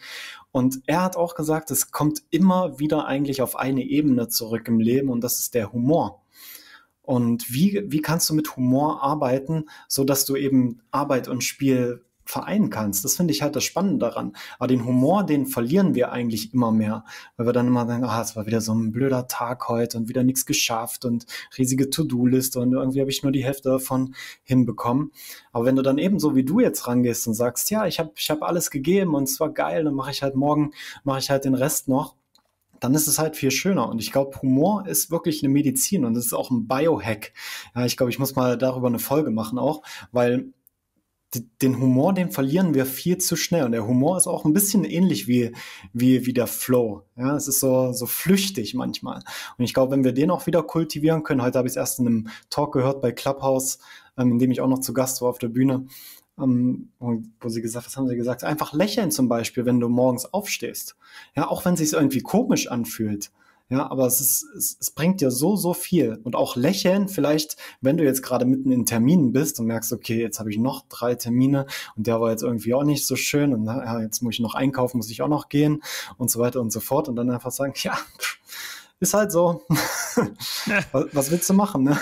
Und er hat auch gesagt, es kommt immer wieder eigentlich auf eine Ebene zurück im Leben und das ist der Humor. Und wie, wie kannst du mit Humor arbeiten, so dass du eben Arbeit und Spiel vereinen kannst. Das finde ich halt das Spannende daran. Aber den Humor, den verlieren wir eigentlich immer mehr, weil wir dann immer denken, ah, es war wieder so ein blöder Tag heute und wieder nichts geschafft und riesige To-Do-Liste und irgendwie habe ich nur die Hälfte davon hinbekommen. Aber wenn du dann eben so wie du jetzt rangehst und sagst, ja, ich habe ich hab alles gegeben und es war geil, dann mache ich halt morgen, mache ich halt den Rest noch dann ist es halt viel schöner. Und ich glaube, Humor ist wirklich eine Medizin und es ist auch ein Biohack. Ja, ich glaube, ich muss mal darüber eine Folge machen auch, weil den Humor, den verlieren wir viel zu schnell. Und der Humor ist auch ein bisschen ähnlich wie, wie, wie der Flow. Ja, es ist so, so flüchtig manchmal. Und ich glaube, wenn wir den auch wieder kultivieren können, heute habe ich es erst in einem Talk gehört bei Clubhouse, ähm, in dem ich auch noch zu Gast war auf der Bühne, ähm, wo sie gesagt, was haben sie gesagt? Einfach lächeln zum Beispiel, wenn du morgens aufstehst. Ja, auch wenn es sich irgendwie komisch anfühlt. Ja, aber es, ist, es, es bringt dir so, so viel. Und auch lächeln, vielleicht, wenn du jetzt gerade mitten in Terminen bist und merkst, okay, jetzt habe ich noch drei Termine und der war jetzt irgendwie auch nicht so schön und na, jetzt muss ich noch einkaufen, muss ich auch noch gehen und so weiter und so fort. Und dann einfach sagen, ja, ist halt so. was, was, willst du machen? Ne?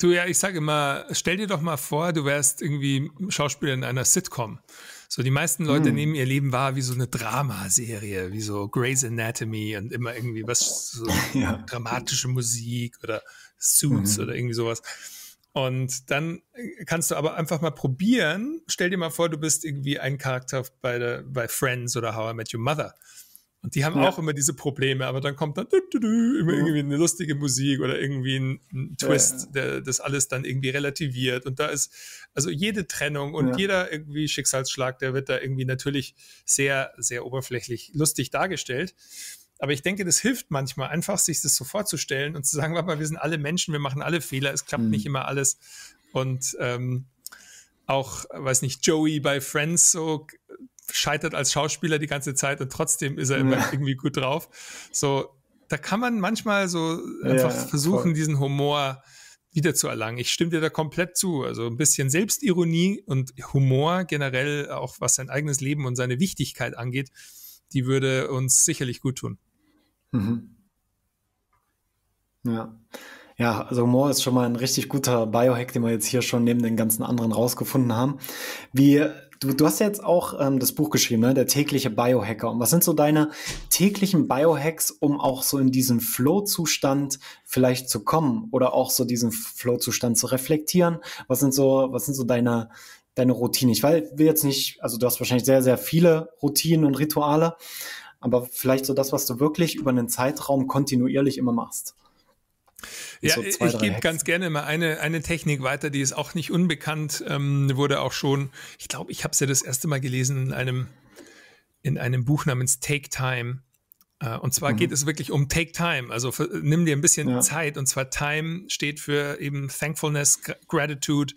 du, ja, ich sage immer, stell dir doch mal vor, du wärst irgendwie Schauspieler in einer Sitcom. So, die meisten Leute hm. nehmen ihr Leben wahr wie so eine Dramaserie, wie so Grey's Anatomy und immer irgendwie was, so ja. dramatische Musik oder Suits mhm. oder irgendwie sowas. Und dann äh, kannst du aber einfach mal probieren. Stell dir mal vor, du bist irgendwie ein Charakter bei, der, bei Friends oder How I Met Your Mother. Und die haben ja. auch immer diese Probleme, aber dann kommt dann dü -dü -dü, immer mhm. irgendwie eine lustige Musik oder irgendwie ein, ein Twist, ja. der das alles dann irgendwie relativiert. Und da ist also jede Trennung und ja. jeder irgendwie Schicksalsschlag, der wird da irgendwie natürlich sehr, sehr oberflächlich lustig dargestellt. Aber ich denke, das hilft manchmal einfach, sich das so vorzustellen und zu sagen, warte mal, wir sind alle Menschen, wir machen alle Fehler, es klappt mhm. nicht immer alles. Und ähm, auch, weiß nicht, Joey bei Friends so scheitert als Schauspieler die ganze Zeit und trotzdem ist er immer ja. irgendwie gut drauf. So, da kann man manchmal so einfach ja, versuchen, voll. diesen Humor wiederzuerlangen. Ich stimme dir da komplett zu. Also ein bisschen Selbstironie und Humor generell, auch was sein eigenes Leben und seine Wichtigkeit angeht, die würde uns sicherlich gut tun. Mhm. Ja. Ja, also Humor ist schon mal ein richtig guter Biohack, den wir jetzt hier schon neben den ganzen anderen rausgefunden haben. Wie Du, du hast jetzt auch ähm, das Buch geschrieben, ne? der tägliche Biohacker. Und was sind so deine täglichen Biohacks, um auch so in diesen Flow-Zustand vielleicht zu kommen oder auch so diesen Flow-Zustand zu reflektieren? Was sind so, was sind so deine, deine Routinen? Ich will jetzt nicht, also du hast wahrscheinlich sehr, sehr viele Routinen und Rituale, aber vielleicht so das, was du wirklich über einen Zeitraum kontinuierlich immer machst. Ja, so zwei, ich gebe ganz gerne mal eine, eine Technik weiter, die ist auch nicht unbekannt, ähm, wurde auch schon, ich glaube, ich habe es ja das erste Mal gelesen in einem, in einem Buch namens Take Time. Äh, und zwar mhm. geht es wirklich um Take Time, also für, nimm dir ein bisschen ja. Zeit und zwar Time steht für eben Thankfulness, Gratitude,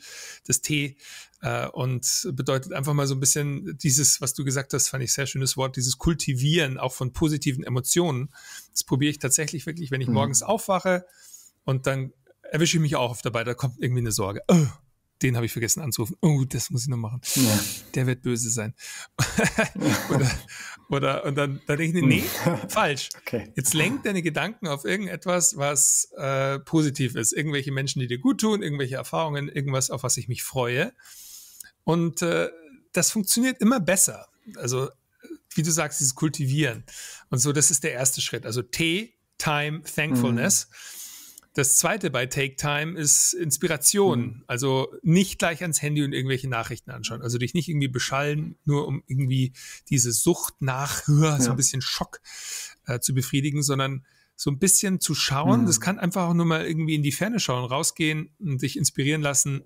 das T äh, und bedeutet einfach mal so ein bisschen dieses, was du gesagt hast, fand ich sehr schönes Wort, dieses Kultivieren auch von positiven Emotionen. Das probiere ich tatsächlich wirklich, wenn ich mhm. morgens aufwache, und dann erwische ich mich auch oft dabei, da kommt irgendwie eine Sorge. Oh, den habe ich vergessen anzurufen. Oh, das muss ich noch machen. Ja. Der wird böse sein. oder, oder, und dann, dann denke ich, nee, hm. falsch. Okay. Jetzt lenk deine Gedanken auf irgendetwas, was äh, positiv ist. Irgendwelche Menschen, die dir gut tun, irgendwelche Erfahrungen, irgendwas, auf was ich mich freue. Und äh, das funktioniert immer besser. Also, wie du sagst, dieses Kultivieren. Und so, das ist der erste Schritt. Also T, Time, Thankfulness. Mhm das zweite bei Take Time ist Inspiration. Mhm. Also nicht gleich ans Handy und irgendwelche Nachrichten anschauen. Also dich nicht irgendwie beschallen, nur um irgendwie diese Sucht nach, so ja. ein bisschen Schock äh, zu befriedigen, sondern so ein bisschen zu schauen. Mhm. Das kann einfach auch nur mal irgendwie in die Ferne schauen, rausgehen und dich inspirieren lassen.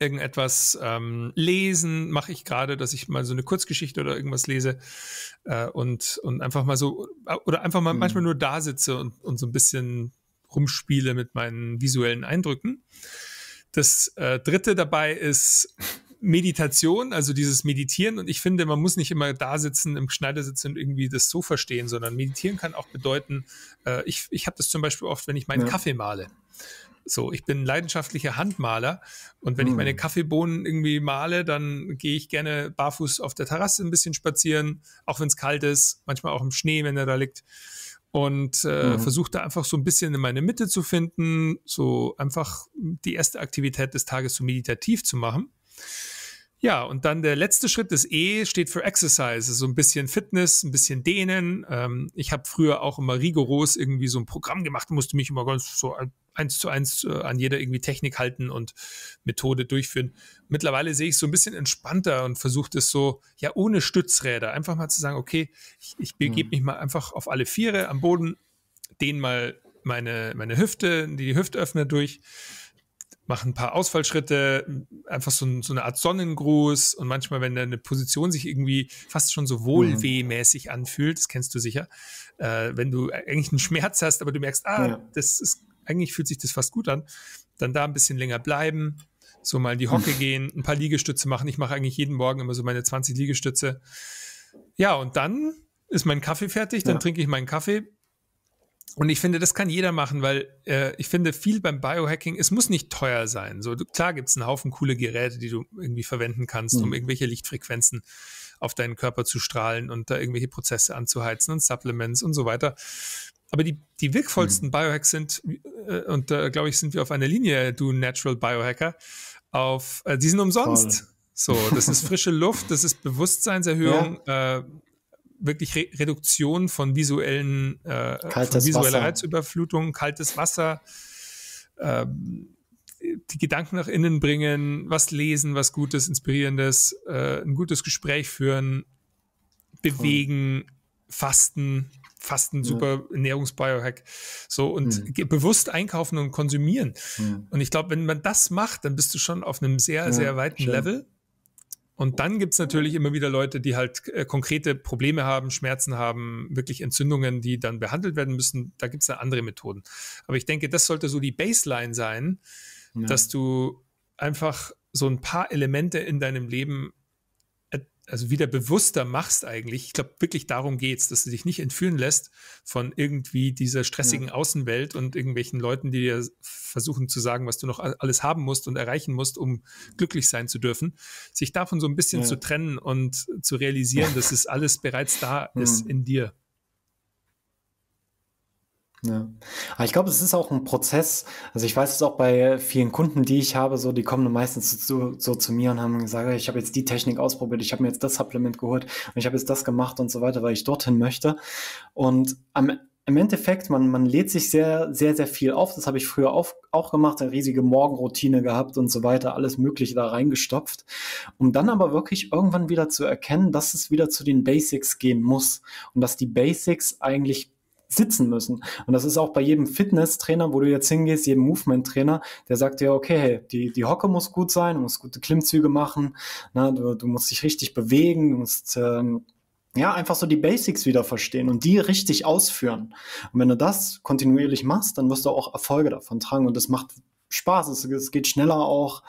Irgendetwas ähm, lesen mache ich gerade, dass ich mal so eine Kurzgeschichte oder irgendwas lese äh, und, und einfach mal so, oder einfach mal mhm. manchmal nur da sitze und, und so ein bisschen rumspiele mit meinen visuellen Eindrücken. Das äh, dritte dabei ist Meditation, also dieses Meditieren. Und ich finde, man muss nicht immer da sitzen, im Schneidersitz und irgendwie das so verstehen, sondern meditieren kann auch bedeuten, äh, ich, ich habe das zum Beispiel oft, wenn ich meinen ja. Kaffee male. So, ich bin leidenschaftlicher Handmaler und wenn hm. ich mhm. meine Kaffeebohnen irgendwie male, dann gehe ich gerne barfuß auf der Terrasse ein bisschen spazieren, auch wenn es kalt ist, manchmal auch im Schnee, wenn er da liegt und äh, mhm. versuchte einfach so ein bisschen in meine Mitte zu finden, so einfach die erste Aktivität des Tages so meditativ zu machen. Ja, und dann der letzte Schritt, das E steht für Exercise, so ein bisschen Fitness, ein bisschen Dehnen. Ähm, ich habe früher auch immer rigoros irgendwie so ein Programm gemacht, musste mich immer ganz so eins zu eins äh, an jeder irgendwie Technik halten und Methode durchführen. Mittlerweile sehe ich es so ein bisschen entspannter und versuche das so, ja, ohne Stützräder, einfach mal zu sagen, okay, ich, ich begebe mhm. mich mal einfach auf alle Viere am Boden, dehne mal meine, meine Hüfte, die Hüftöffner durch, mache ein paar Ausfallschritte, einfach so, so, eine Art Sonnengruß und manchmal, wenn eine Position sich irgendwie fast schon so mhm. wohlwehmäßig anfühlt, das kennst du sicher, äh, wenn du eigentlich einen Schmerz hast, aber du merkst, ah, ja. das ist eigentlich fühlt sich das fast gut an, dann da ein bisschen länger bleiben, so mal in die Hocke gehen, ein paar Liegestütze machen. Ich mache eigentlich jeden Morgen immer so meine 20 Liegestütze. Ja, und dann ist mein Kaffee fertig, dann ja. trinke ich meinen Kaffee. Und ich finde, das kann jeder machen, weil äh, ich finde viel beim Biohacking, es muss nicht teuer sein. So, klar gibt es einen Haufen coole Geräte, die du irgendwie verwenden kannst, mhm. um irgendwelche Lichtfrequenzen auf deinen Körper zu strahlen und da irgendwelche Prozesse anzuheizen und Supplements und so weiter. Aber die, die wirkvollsten hm. Biohacks sind, äh, und da äh, glaube ich, sind wir auf einer Linie, du Natural Biohacker, auf, äh, die sind umsonst. Voll. So, das ist frische Luft, das ist Bewusstseinserhöhung, ja. Äh, wirklich Re Reduktion von visuellen, äh, kaltes von visueller Wasser. Reizüberflutung, kaltes Wasser, ähm, die Gedanken nach innen bringen, was lesen, was Gutes, Inspirierendes, äh, ein gutes Gespräch führen, bewegen, cool. fasten, fast ein super ja. Ernährungsbiohack. So und ja. Mhm. bewusst einkaufen und konsumieren. Ja. Mhm. Und ich glaube, wenn man das macht, dann bist du schon auf einem sehr, sehr weiten schön. Level. Und dann gibt es natürlich immer wieder Leute, die halt äh, konkrete Probleme haben, Schmerzen haben, wirklich Entzündungen, die dann behandelt werden müssen. Da gibt's dann andere Methoden. Aber ich denke, das sollte so die Baseline sein, dass du einfach so ein paar Elemente in deinem Leben also wieder bewusster machst eigentlich. Ich glaube, wirklich darum geht's, dass du dich nicht entführen lässt von irgendwie dieser stressigen ja. Außenwelt und irgendwelchen Leuten, die dir versuchen zu sagen, was du noch alles haben musst und erreichen musst, um glücklich sein zu dürfen. Sich davon so ein bisschen ja. zu trennen und zu realisieren, dass es alles bereits da hm. ist in dir. Ja. Aber ich glaube, es ist auch ein Prozess. Also ich weiß es auch bei vielen Kunden, die ich habe, so, die kommen dann meistens so, so zu mir und haben gesagt, ich habe jetzt die Technik ausprobiert, ich habe mir jetzt das Supplement geholt und ich habe jetzt das gemacht und so weiter, weil ich dorthin möchte. Und am im Endeffekt, man, man lädt sich sehr, sehr, sehr viel auf. Das habe ich früher auf, auch gemacht, eine riesige Morgenroutine gehabt und so weiter, alles Mögliche da reingestopft. Um dann aber wirklich irgendwann wieder zu erkennen, dass es wieder zu den Basics gehen muss und dass die Basics eigentlich sitzen müssen. Und das ist auch bei jedem Fitness-Trainer, wo du jetzt hingehst, jedem Movement-Trainer, der sagt dir, okay, hey, die, die Hocke muss gut sein, du musst gute Klimmzüge machen, na, ne, du, du musst dich richtig bewegen, du musst ähm, ja, einfach so die Basics wieder verstehen und die richtig ausführen. Und wenn du das kontinuierlich machst, dann wirst du auch Erfolge davon tragen und das macht Spaß, es, es geht schneller auch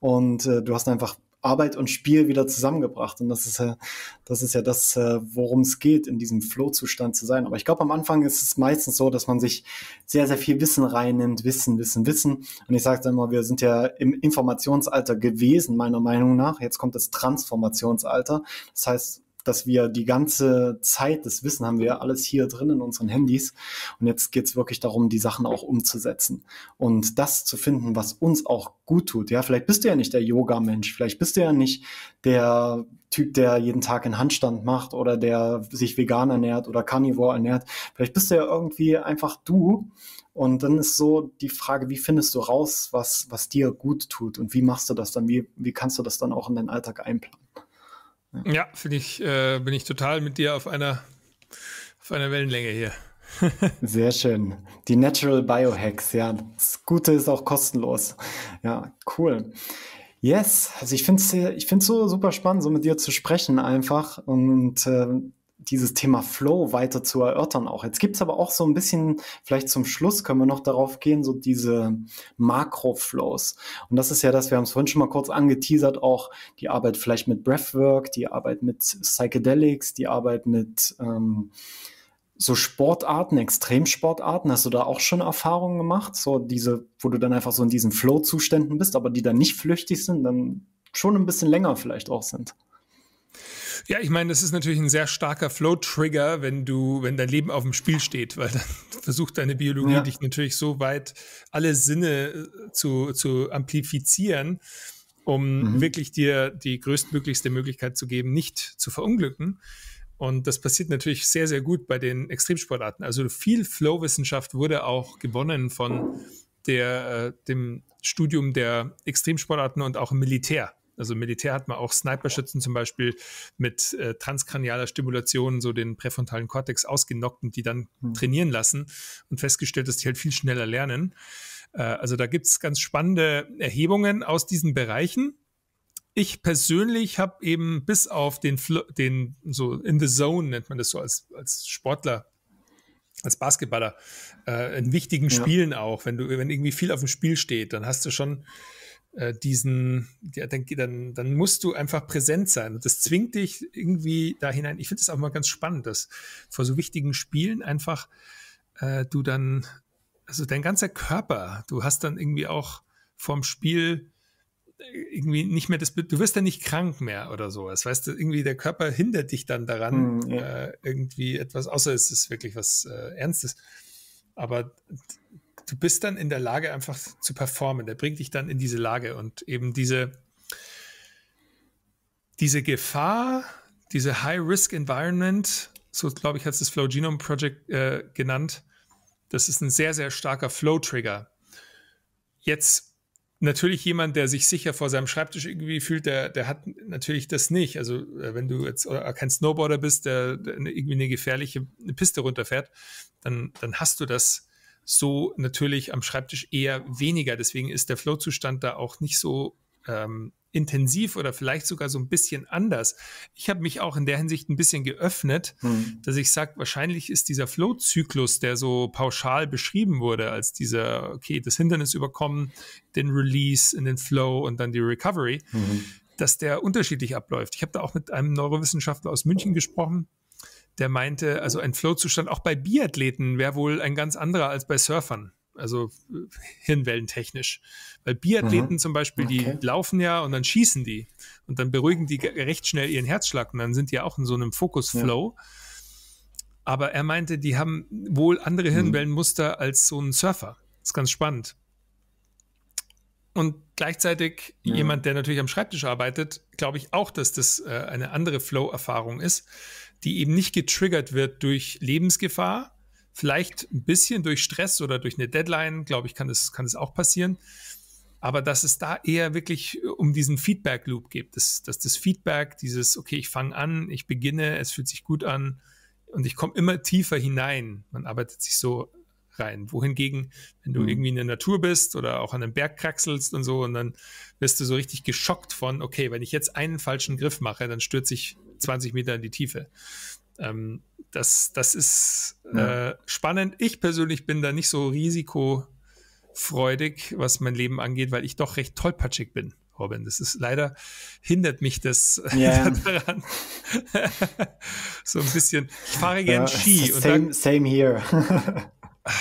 und äh, du hast einfach Arbeit und Spiel wieder zusammengebracht. Und das ist ja, das ist ja das, äh, worum es geht, in diesem Flow-Zustand zu sein. Aber ich glaube, am Anfang ist es meistens so, dass man sich sehr, sehr viel Wissen reinnimmt, Wissen, Wissen, Wissen. Und ich sage immer, wir sind ja im Informationsalter gewesen, meiner Meinung nach. Jetzt kommt das Transformationsalter. Das heißt, dass wir die ganze Zeit, das Wissen haben wir alles hier drin in unseren Handys. Und jetzt geht es wirklich darum, die Sachen auch umzusetzen und das zu finden, was uns auch gut tut. Ja, vielleicht bist du ja nicht der Yoga-Mensch, vielleicht bist du ja nicht der Typ, der jeden Tag einen Handstand macht oder der sich vegan ernährt oder Carnivore ernährt. Vielleicht bist du ja irgendwie einfach du. Und dann ist so die Frage, wie findest du raus, was, was dir gut tut und wie machst du das dann? Wie, wie kannst du das dann auch in deinen Alltag einplanen? Ja, finde ich, äh, bin ich total mit dir auf einer, auf einer Wellenlänge hier. Sehr schön. Die Natural Biohacks, ja. Das Gute ist auch kostenlos. Ja, cool. Yes, also ich finde es ich find's so super spannend, so mit dir zu sprechen einfach. Und äh, dieses Thema Flow weiter zu erörtern auch. Jetzt gibt es aber auch so ein bisschen, vielleicht zum Schluss können wir noch darauf gehen, so diese Makroflows. Und das ist ja das, wir haben es vorhin schon mal kurz angeteasert, auch die Arbeit vielleicht mit Breathwork, die Arbeit mit Psychedelics, die Arbeit mit ähm, so Sportarten, Extremsportarten, hast du da auch schon Erfahrungen gemacht? So diese, wo du dann einfach so in diesen Flow-Zuständen bist, aber die dann nicht flüchtig sind, dann schon ein bisschen länger vielleicht auch sind. Ja, ich meine, das ist natürlich ein sehr starker Flow-Trigger, wenn du, wenn dein Leben auf dem Spiel steht, weil dann versucht deine Biologie ja. dich natürlich so weit alle Sinne äh, zu, zu amplifizieren, um mhm. wirklich dir die größtmöglichste Möglichkeit zu geben, nicht zu verunglücken. Und das passiert natürlich sehr, sehr gut bei den Extremsportarten. Also viel Flow-Wissenschaft wurde auch gewonnen von der, äh, dem Studium der Extremsportarten und auch im Militär. Also im Militär hat man auch Sniper-Schützen zum Beispiel mit äh, transkranialer Stimulation so den präfrontalen Kortex ausgenockt und die dann mhm. trainieren lassen und festgestellt, dass die halt viel schneller lernen. Äh, also da gibt es ganz spannende Erhebungen aus diesen Bereichen. Ich persönlich habe eben bis auf den, den, so in the zone nennt man das so als, als Sportler, als Basketballer, äh, in wichtigen ja. Spielen auch, wenn du, wenn irgendwie viel auf dem Spiel steht, dann hast du schon äh, diesen, ja, dann, dann, dann musst du einfach präsent sein. Und das zwingt dich irgendwie da hinein. Ich finde es auch mal ganz spannend, dass vor so wichtigen Spielen einfach äh, du dann, also dein ganzer Körper, du hast dann irgendwie auch vorm Spiel äh, irgendwie nicht mehr das, du wirst dann nicht krank mehr oder sowas. Weißt du, irgendwie der Körper hindert dich dann daran, mm, ja. äh, irgendwie etwas, außer es ist wirklich was äh, Ernstes. Aber du bist dann in der Lage, einfach zu performen. Der bringt dich dann in diese Lage und eben diese, diese Gefahr, diese High-Risk-Environment, so glaube ich, hat es das Flow Genome Project äh, genannt. Das ist ein sehr, sehr starker Flow-Trigger. Jetzt natürlich jemand, der sich sicher vor seinem Schreibtisch irgendwie fühlt, der, der hat natürlich das nicht. Also äh, wenn du jetzt äh, kein Snowboarder bist, der, der irgendwie eine gefährliche Piste runterfährt, dann, dann hast du das so natürlich am Schreibtisch eher weniger. Deswegen ist der Flow-Zustand da auch nicht so ähm, intensiv oder vielleicht sogar so ein bisschen anders. Ich habe mich auch in der Hinsicht ein bisschen geöffnet, mhm. dass ich sage, wahrscheinlich ist dieser Flow-Zyklus, der so pauschal beschrieben wurde, als dieser, okay, das Hindernis überkommen, den Release in den Flow und dann die Recovery, mhm. dass der unterschiedlich abläuft. Ich habe da auch mit einem Neurowissenschaftler aus München gesprochen, der meinte, also ein Flow-Zustand auch bei Biathleten wäre wohl ein ganz anderer als bei Surfern. Also äh, hirnwellentechnisch. Weil Biathleten mhm. zum Beispiel, okay. die laufen ja und dann schießen die. Und dann beruhigen die recht schnell ihren Herzschlag und dann sind die ja auch in so einem Fokus-Flow. Ja. Aber er meinte, die haben wohl andere mhm. Hirnwellenmuster mhm. als so ein Surfer. Das ist ganz spannend. Und gleichzeitig ja. jemand, der natürlich am Schreibtisch arbeitet, glaube ich auch, dass das äh, eine andere Flow-Erfahrung ist die eben nicht getriggert wird durch Lebensgefahr, vielleicht ein bisschen durch Stress oder durch eine Deadline, glaube ich, kann es kann auch passieren. Aber dass es da eher wirklich äh, um diesen Feedback-Loop geht, dass, dass das Feedback, dieses, okay, ich fange an, ich beginne, es fühlt sich gut an und ich komme immer tiefer hinein. Man arbeitet sich so rein. Wohingegen, wenn du mhm. irgendwie in der Natur bist oder auch an einem Berg kraxelst und so, und dann wirst du so richtig geschockt von, okay, wenn ich jetzt einen falschen Griff mache, dann stürze ich 20 Meter in die Tiefe. Ähm, das, das ist ja. äh, spannend. Ich persönlich bin da nicht so risikofreudig, was mein Leben angeht, weil ich doch recht tollpatschig bin. Robin. Das ist leider hindert mich das yeah. daran. so ein bisschen. Ich fahre gerne ja, Ski. Same, dann, same here.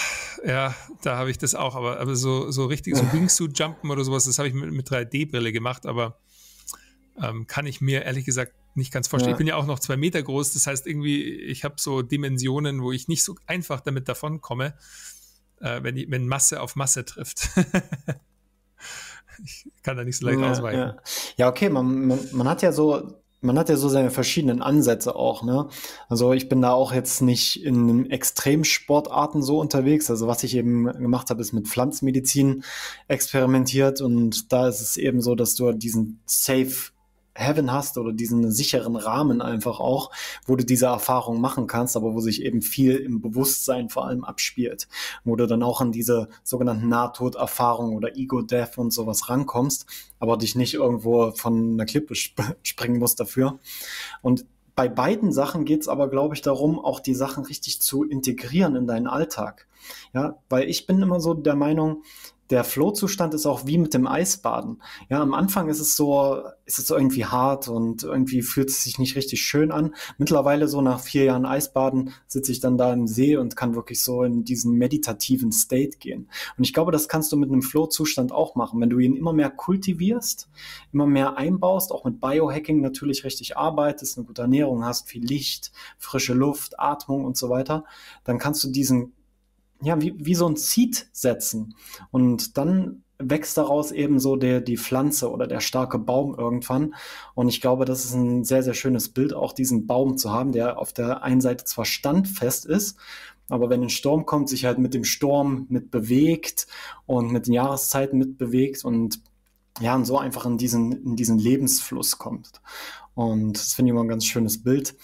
ja, da habe ich das auch, aber, aber so, so richtig, so Wingsuit-Jumpen oder sowas, das habe ich mit, mit 3D-Brille gemacht, aber ähm, kann ich mir ehrlich gesagt nicht ganz vorstellen. Ja. Ich bin ja auch noch zwei Meter groß, das heißt irgendwie, ich habe so Dimensionen, wo ich nicht so einfach damit davonkomme, äh, wenn, die, wenn Masse auf Masse trifft. ich kann da nicht so leicht ja, ausweichen. Ja. ja, okay, man, man, man hat ja so man hat ja so seine verschiedenen Ansätze auch, ne? Also ich bin da auch jetzt nicht in Extremsportarten so unterwegs. Also was ich eben gemacht habe, ist mit Pflanzenmedizin experimentiert und da ist es eben so, dass du halt diesen Safe Heaven hast oder diesen sicheren Rahmen einfach auch, wo du diese Erfahrung machen kannst, aber wo sich eben viel im Bewusstsein vor allem abspielt, wo du dann auch an diese sogenannten Nahtoderfahrung oder Ego-Death und sowas rankommst, aber dich nicht irgendwo von einer Klippe sp springen musst dafür. Und bei beiden Sachen geht's aber, glaube ich, darum, auch die Sachen richtig zu integrieren in deinen Alltag. Ja, weil ich bin immer so der Meinung, der Flow-Zustand ist auch wie mit dem Eisbaden. Ja, am Anfang ist es so, ist es irgendwie hart und irgendwie fühlt es sich nicht richtig schön an. Mittlerweile so nach vier Jahren Eisbaden sitze ich dann da im See und kann wirklich so in diesen meditativen State gehen. Und ich glaube, das kannst du mit einem Flow-Zustand auch machen. Wenn du ihn immer mehr kultivierst, immer mehr einbaust, auch mit Biohacking natürlich richtig arbeitest, eine gute Ernährung hast, viel Licht, frische Luft, Atmung und so weiter, dann kannst du diesen ja, wie, wie so ein Seed setzen. Und dann wächst daraus eben so der, die Pflanze oder der starke Baum irgendwann. Und ich glaube, das ist ein sehr, sehr schönes Bild, auch diesen Baum zu haben, der auf der einen Seite zwar standfest ist, aber wenn ein Sturm kommt, sich halt mit dem Sturm mit bewegt und mit den Jahreszeiten mit bewegt und ja, und so einfach in diesen, in diesen Lebensfluss kommt. Und das finde ich immer ein ganz schönes Bild.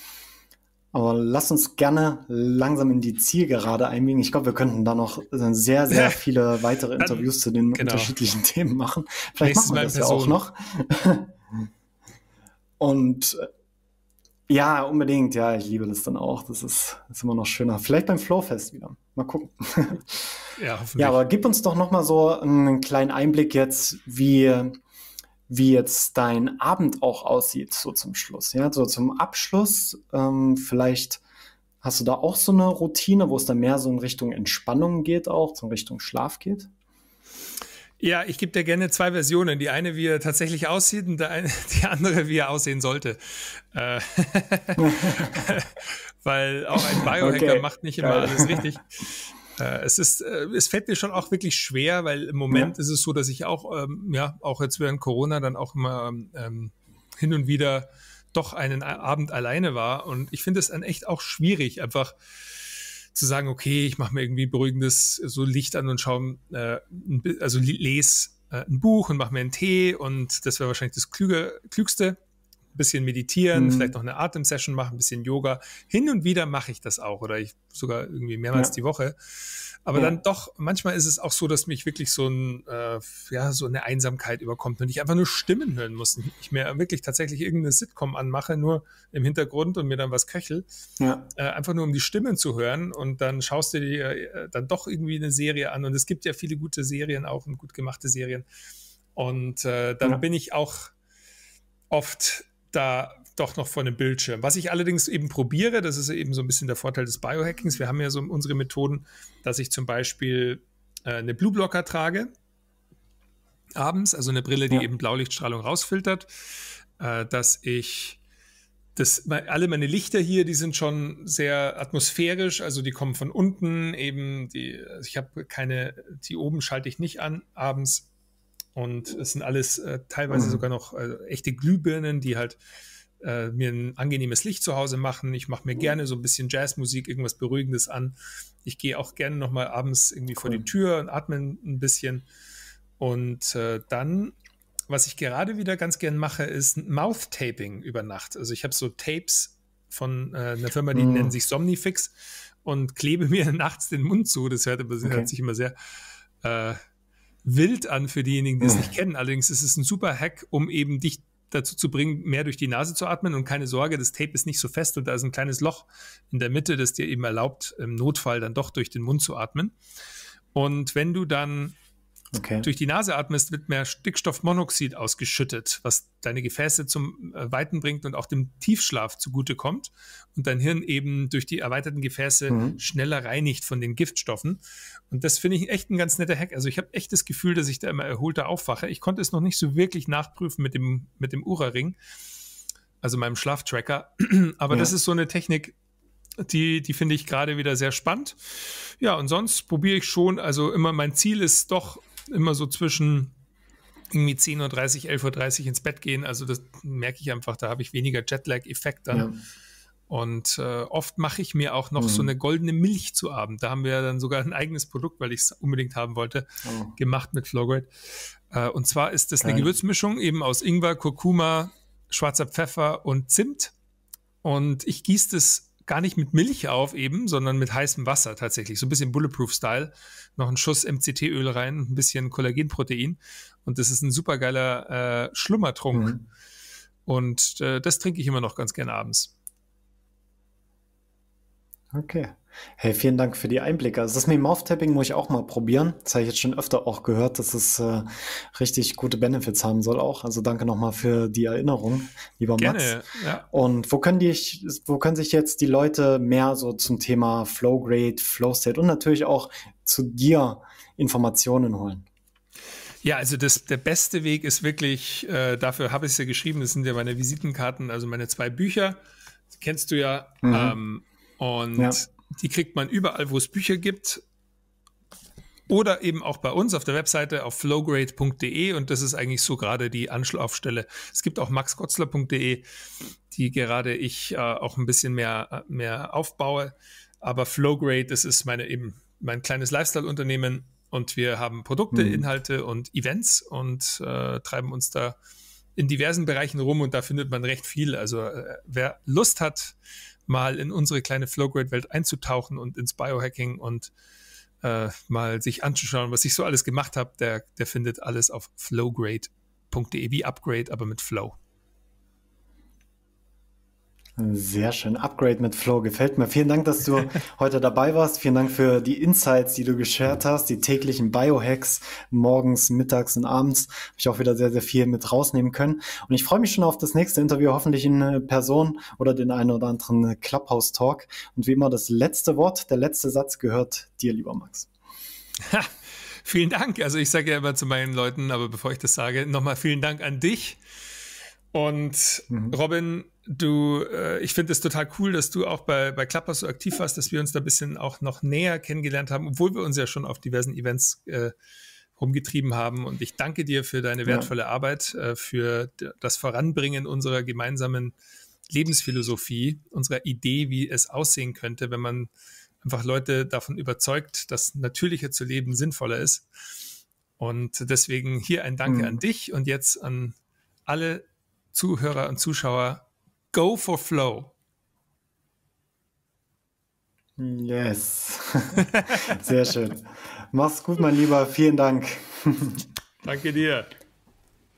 Aber lass uns gerne langsam in die Zielgerade einbiegen. Ich glaube, wir könnten da noch äh, sehr, sehr viele weitere Interviews zu den genau. unterschiedlichen Themen machen. Vielleicht Nächstes machen wir das ja auch noch. Und äh, ja, unbedingt. Ja, ich liebe das dann auch. Das ist, ist immer noch schöner. Vielleicht beim Flowfest wieder. Mal gucken. Ja, hoffentlich. Ja, aber gib uns doch noch mal so einen kleinen Einblick jetzt, wie wie jetzt dein Abend auch aussieht, so zum Schluss. Ja, so zum Abschluss, ähm, vielleicht hast du da auch so eine Routine, wo es dann mehr so in Richtung Entspannung geht, auch so in Richtung Schlaf geht? Ja, ich gebe dir gerne zwei Versionen. Die eine, wie er tatsächlich aussieht, und die andere, wie er aussehen sollte. Äh, weil auch ein Biohacker okay. macht nicht immer alles richtig. Äh, es ist, äh, es fällt mir schon auch wirklich schwer, weil im Moment ja. ist es so, dass ich auch, ähm, ja, auch jetzt während Corona dann auch immer ähm, hin und wieder doch einen Abend alleine war. Und ich finde es dann echt auch schwierig, einfach zu sagen, okay, ich mache mir irgendwie beruhigendes so Licht an und schaue, äh, also lese äh, ein Buch und mache mir einen Tee und das wäre wahrscheinlich das Klüge, Klügste ein bisschen meditieren, mhm. vielleicht noch eine Atemsession machen, ein bisschen Yoga. Hin und wieder mache ich das auch oder ich sogar irgendwie mehrmals ja. die Woche. Aber ja. dann doch, manchmal ist es auch so, dass mich wirklich so, ein, äh, ja, so eine Einsamkeit überkommt und ich einfach nur Stimmen hören muss. Ich mir wirklich tatsächlich irgendeine Sitcom anmache, nur im Hintergrund und mir dann was köchel. Ja. Äh, einfach nur um die Stimmen zu hören und dann schaust du dir äh, dann doch irgendwie eine Serie an. Und es gibt ja viele gute Serien auch und gut gemachte Serien. Und äh, dann bin ich auch oft da doch noch vor einem Bildschirm. Was ich allerdings eben probiere, das ist eben so ein bisschen der Vorteil des Biohackings. Wir haben ja so unsere Methoden, dass ich zum Beispiel äh, eine Blue Blocker trage abends, also eine Brille, die ja. eben Blaulichtstrahlung rausfiltert, äh, dass ich das, alle meine Lichter hier, die sind schon sehr atmosphärisch, also die kommen von unten eben, die, also ich habe keine, die oben schalte ich nicht an abends und es sind alles äh, teilweise mhm. sogar noch äh, echte Glühbirnen, die halt äh, mir ein angenehmes Licht zu Hause machen. Ich mache mir mhm. gerne so ein bisschen Jazzmusik, irgendwas Beruhigendes an. Ich gehe auch gerne nochmal abends irgendwie cool. vor die Tür und atme ein bisschen. Und äh, dann, was ich gerade wieder ganz gern mache, ist Mouth-Taping über Nacht. Also ich habe so Tapes von äh, einer Firma, die mhm. nennen sich Somnifix und klebe mir nachts den Mund zu. Das hört, aber, okay. hört sich immer sehr äh, wild an für diejenigen, die es nicht mhm. kennen. Allerdings ist es ein super Hack, um eben dich dazu zu bringen, mehr durch die Nase zu atmen. Und keine Sorge, das Tape ist nicht so fest und da ist ein kleines Loch in der Mitte, das dir eben erlaubt, im Notfall dann doch durch den Mund zu atmen. Und wenn du dann okay. durch die Nase atmest, wird mehr Stickstoffmonoxid ausgeschüttet, was deine Gefäße zum äh, Weiten bringt und auch dem Tiefschlaf zugutekommt und dein Hirn eben durch die erweiterten Gefäße mhm. schneller reinigt von den Giftstoffen. Und das finde ich echt ein ganz netter Hack. Also ich habe echt das Gefühl, dass ich da immer erholter aufwache. Ich konnte es noch nicht so wirklich nachprüfen mit dem, mit dem Ura-Ring, also meinem Schlaftracker. Aber ja. das ist so eine Technik, die, die finde ich gerade wieder sehr spannend. Ja, und sonst probiere ich schon, also immer mein Ziel ist doch immer so zwischen irgendwie 10.30 Uhr, 11.30 Uhr ins Bett gehen. Also das merke ich einfach, da habe ich weniger Jetlag-Effekt dann. Ja. Und äh, oft mache ich mir auch noch mhm. so eine goldene Milch zu Abend. Da haben wir dann sogar ein eigenes Produkt, weil ich es unbedingt haben wollte, oh. gemacht mit Flowgrade. Äh, und zwar ist das Geil. eine Gewürzmischung eben aus Ingwer, Kurkuma, schwarzer Pfeffer und Zimt. Und ich gieße das gar nicht mit Milch auf eben, sondern mit heißem Wasser tatsächlich. So ein bisschen Bulletproof-Style. Noch einen Schuss MCT-Öl rein, ein bisschen Kollagenprotein. Und das ist ein supergeiler äh, Schlummertrunk. Mhm. Und äh, das trinke ich immer noch ganz gerne abends. Okay. Hey, vielen Dank für die Einblicke. Also das mit dem Mouth-Tapping muss ich auch mal probieren. Das habe ich jetzt schon öfter auch gehört, dass es äh, richtig gute Benefits haben soll auch. Also danke nochmal für die Erinnerung, lieber Gerne, Max. Ja. Und wo können, die, wo können sich jetzt die Leute mehr so zum Thema Flow Grade, Flow State und natürlich auch zu dir Informationen holen? Ja, also das, der beste Weg ist wirklich, äh, dafür habe ich es ja geschrieben, das sind ja meine Visitenkarten, also meine zwei Bücher, die kennst du ja. Mhm. Ähm, und ja. Die kriegt man überall, wo es Bücher gibt. Oder eben auch bei uns auf der Webseite auf flowgrade.de und das ist eigentlich so gerade die Anschlaufstelle. Es gibt auch maxgotzler.de, die gerade ich äh, auch ein bisschen mehr, äh, mehr aufbaue. Aber Flowgrade, das ist meine eben mein kleines Lifestyle-Unternehmen und wir haben Produkte, mhm. Inhalte und Events und äh, treiben uns da in diversen Bereichen rum und da findet man recht viel. Also äh, wer Lust hat, mal in unsere kleine Flowgrade-Welt einzutauchen und ins Biohacking und äh, mal sich anzuschauen, was ich so alles gemacht habe, der, der findet alles auf flowgrade.de wie Upgrade, aber mit Flow. Sehr schön. Upgrade mit Flow gefällt mir. Vielen Dank, dass du heute dabei warst. Vielen Dank für die Insights, die du geshared hast, die täglichen Biohacks morgens, mittags und abends. Habe ich auch wieder sehr, sehr viel mit rausnehmen können. Und ich freue mich schon auf das nächste Interview, hoffentlich in äh, Person oder den einen oder anderen äh, Clubhouse-Talk. Und wie immer, das letzte Wort, der letzte Satz gehört dir, lieber Max. vielen Dank. Also ich sage ja immer zu meinen Leuten, aber bevor ich das sage, nochmal vielen Dank an dich und mhm. Robin, du, äh, ich finde es total cool, dass du auch bei, bei Klappers so aktiv warst, dass wir uns da ein bisschen auch noch näher kennengelernt haben, obwohl wir uns ja schon auf diversen Events äh, rumgetrieben haben. Und ich danke dir für deine wertvolle ja. Arbeit, äh, für das Voranbringen unserer gemeinsamen Lebensphilosophie, unserer Idee, wie es aussehen könnte, wenn man einfach Leute davon überzeugt, dass natürlicher zu leben sinnvoller ist. Und deswegen hier ein Danke mhm. an dich und jetzt an alle Zuhörer und Zuschauer, go for flow. Yes. Sehr schön. Mach's gut, mein Lieber. Vielen Dank. Danke dir.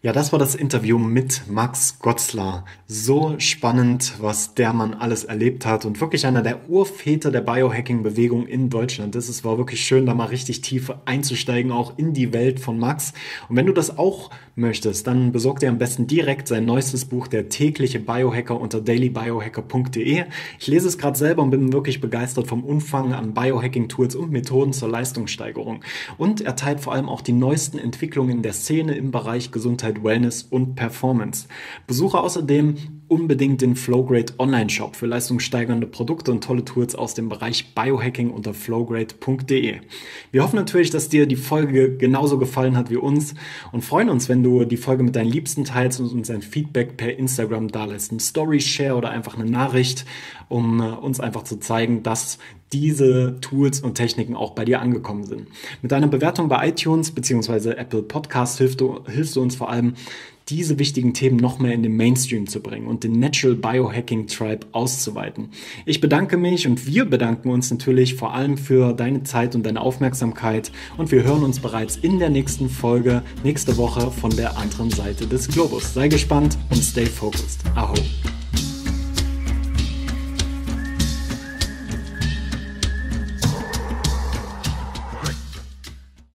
Ja, das war das Interview mit Max Gotzler. So spannend, was der Mann alles erlebt hat und wirklich einer der Urväter der Biohacking-Bewegung in Deutschland ist. Es war wirklich schön, da mal richtig tief einzusteigen, auch in die Welt von Max. Und wenn du das auch möchtest, dann besorg dir am besten direkt sein neuestes Buch, Der tägliche Biohacker unter dailybiohacker.de. Ich lese es gerade selber und bin wirklich begeistert vom Umfang an Biohacking-Tools und Methoden zur Leistungssteigerung. Und er teilt vor allem auch die neuesten Entwicklungen in der Szene im Bereich Gesundheit Gesundheit, Wellness und Performance. Besuche außerdem unbedingt den Flowgrade Online-Shop für leistungssteigernde Produkte und tolle Tools aus dem Bereich Biohacking unter flowgrade.de. Wir hoffen natürlich, dass dir die Folge genauso gefallen hat wie uns und freuen uns, wenn du die Folge mit deinen Liebsten teilst und uns ein Feedback per Instagram dalässt, ein Story-Share oder einfach eine Nachricht, um äh, uns einfach zu zeigen, dass diese Tools und Techniken auch bei dir angekommen sind. Mit deiner Bewertung bei iTunes bzw. Apple Podcast hilfst du, hilfst du uns vor allem, diese wichtigen Themen noch mehr in den Mainstream zu bringen und den Natural Biohacking Tribe auszuweiten. Ich bedanke mich und wir bedanken uns natürlich vor allem für deine Zeit und deine Aufmerksamkeit und wir hören uns bereits in der nächsten Folge nächste Woche von der anderen Seite des Globus. Sei gespannt und stay focused. Aho.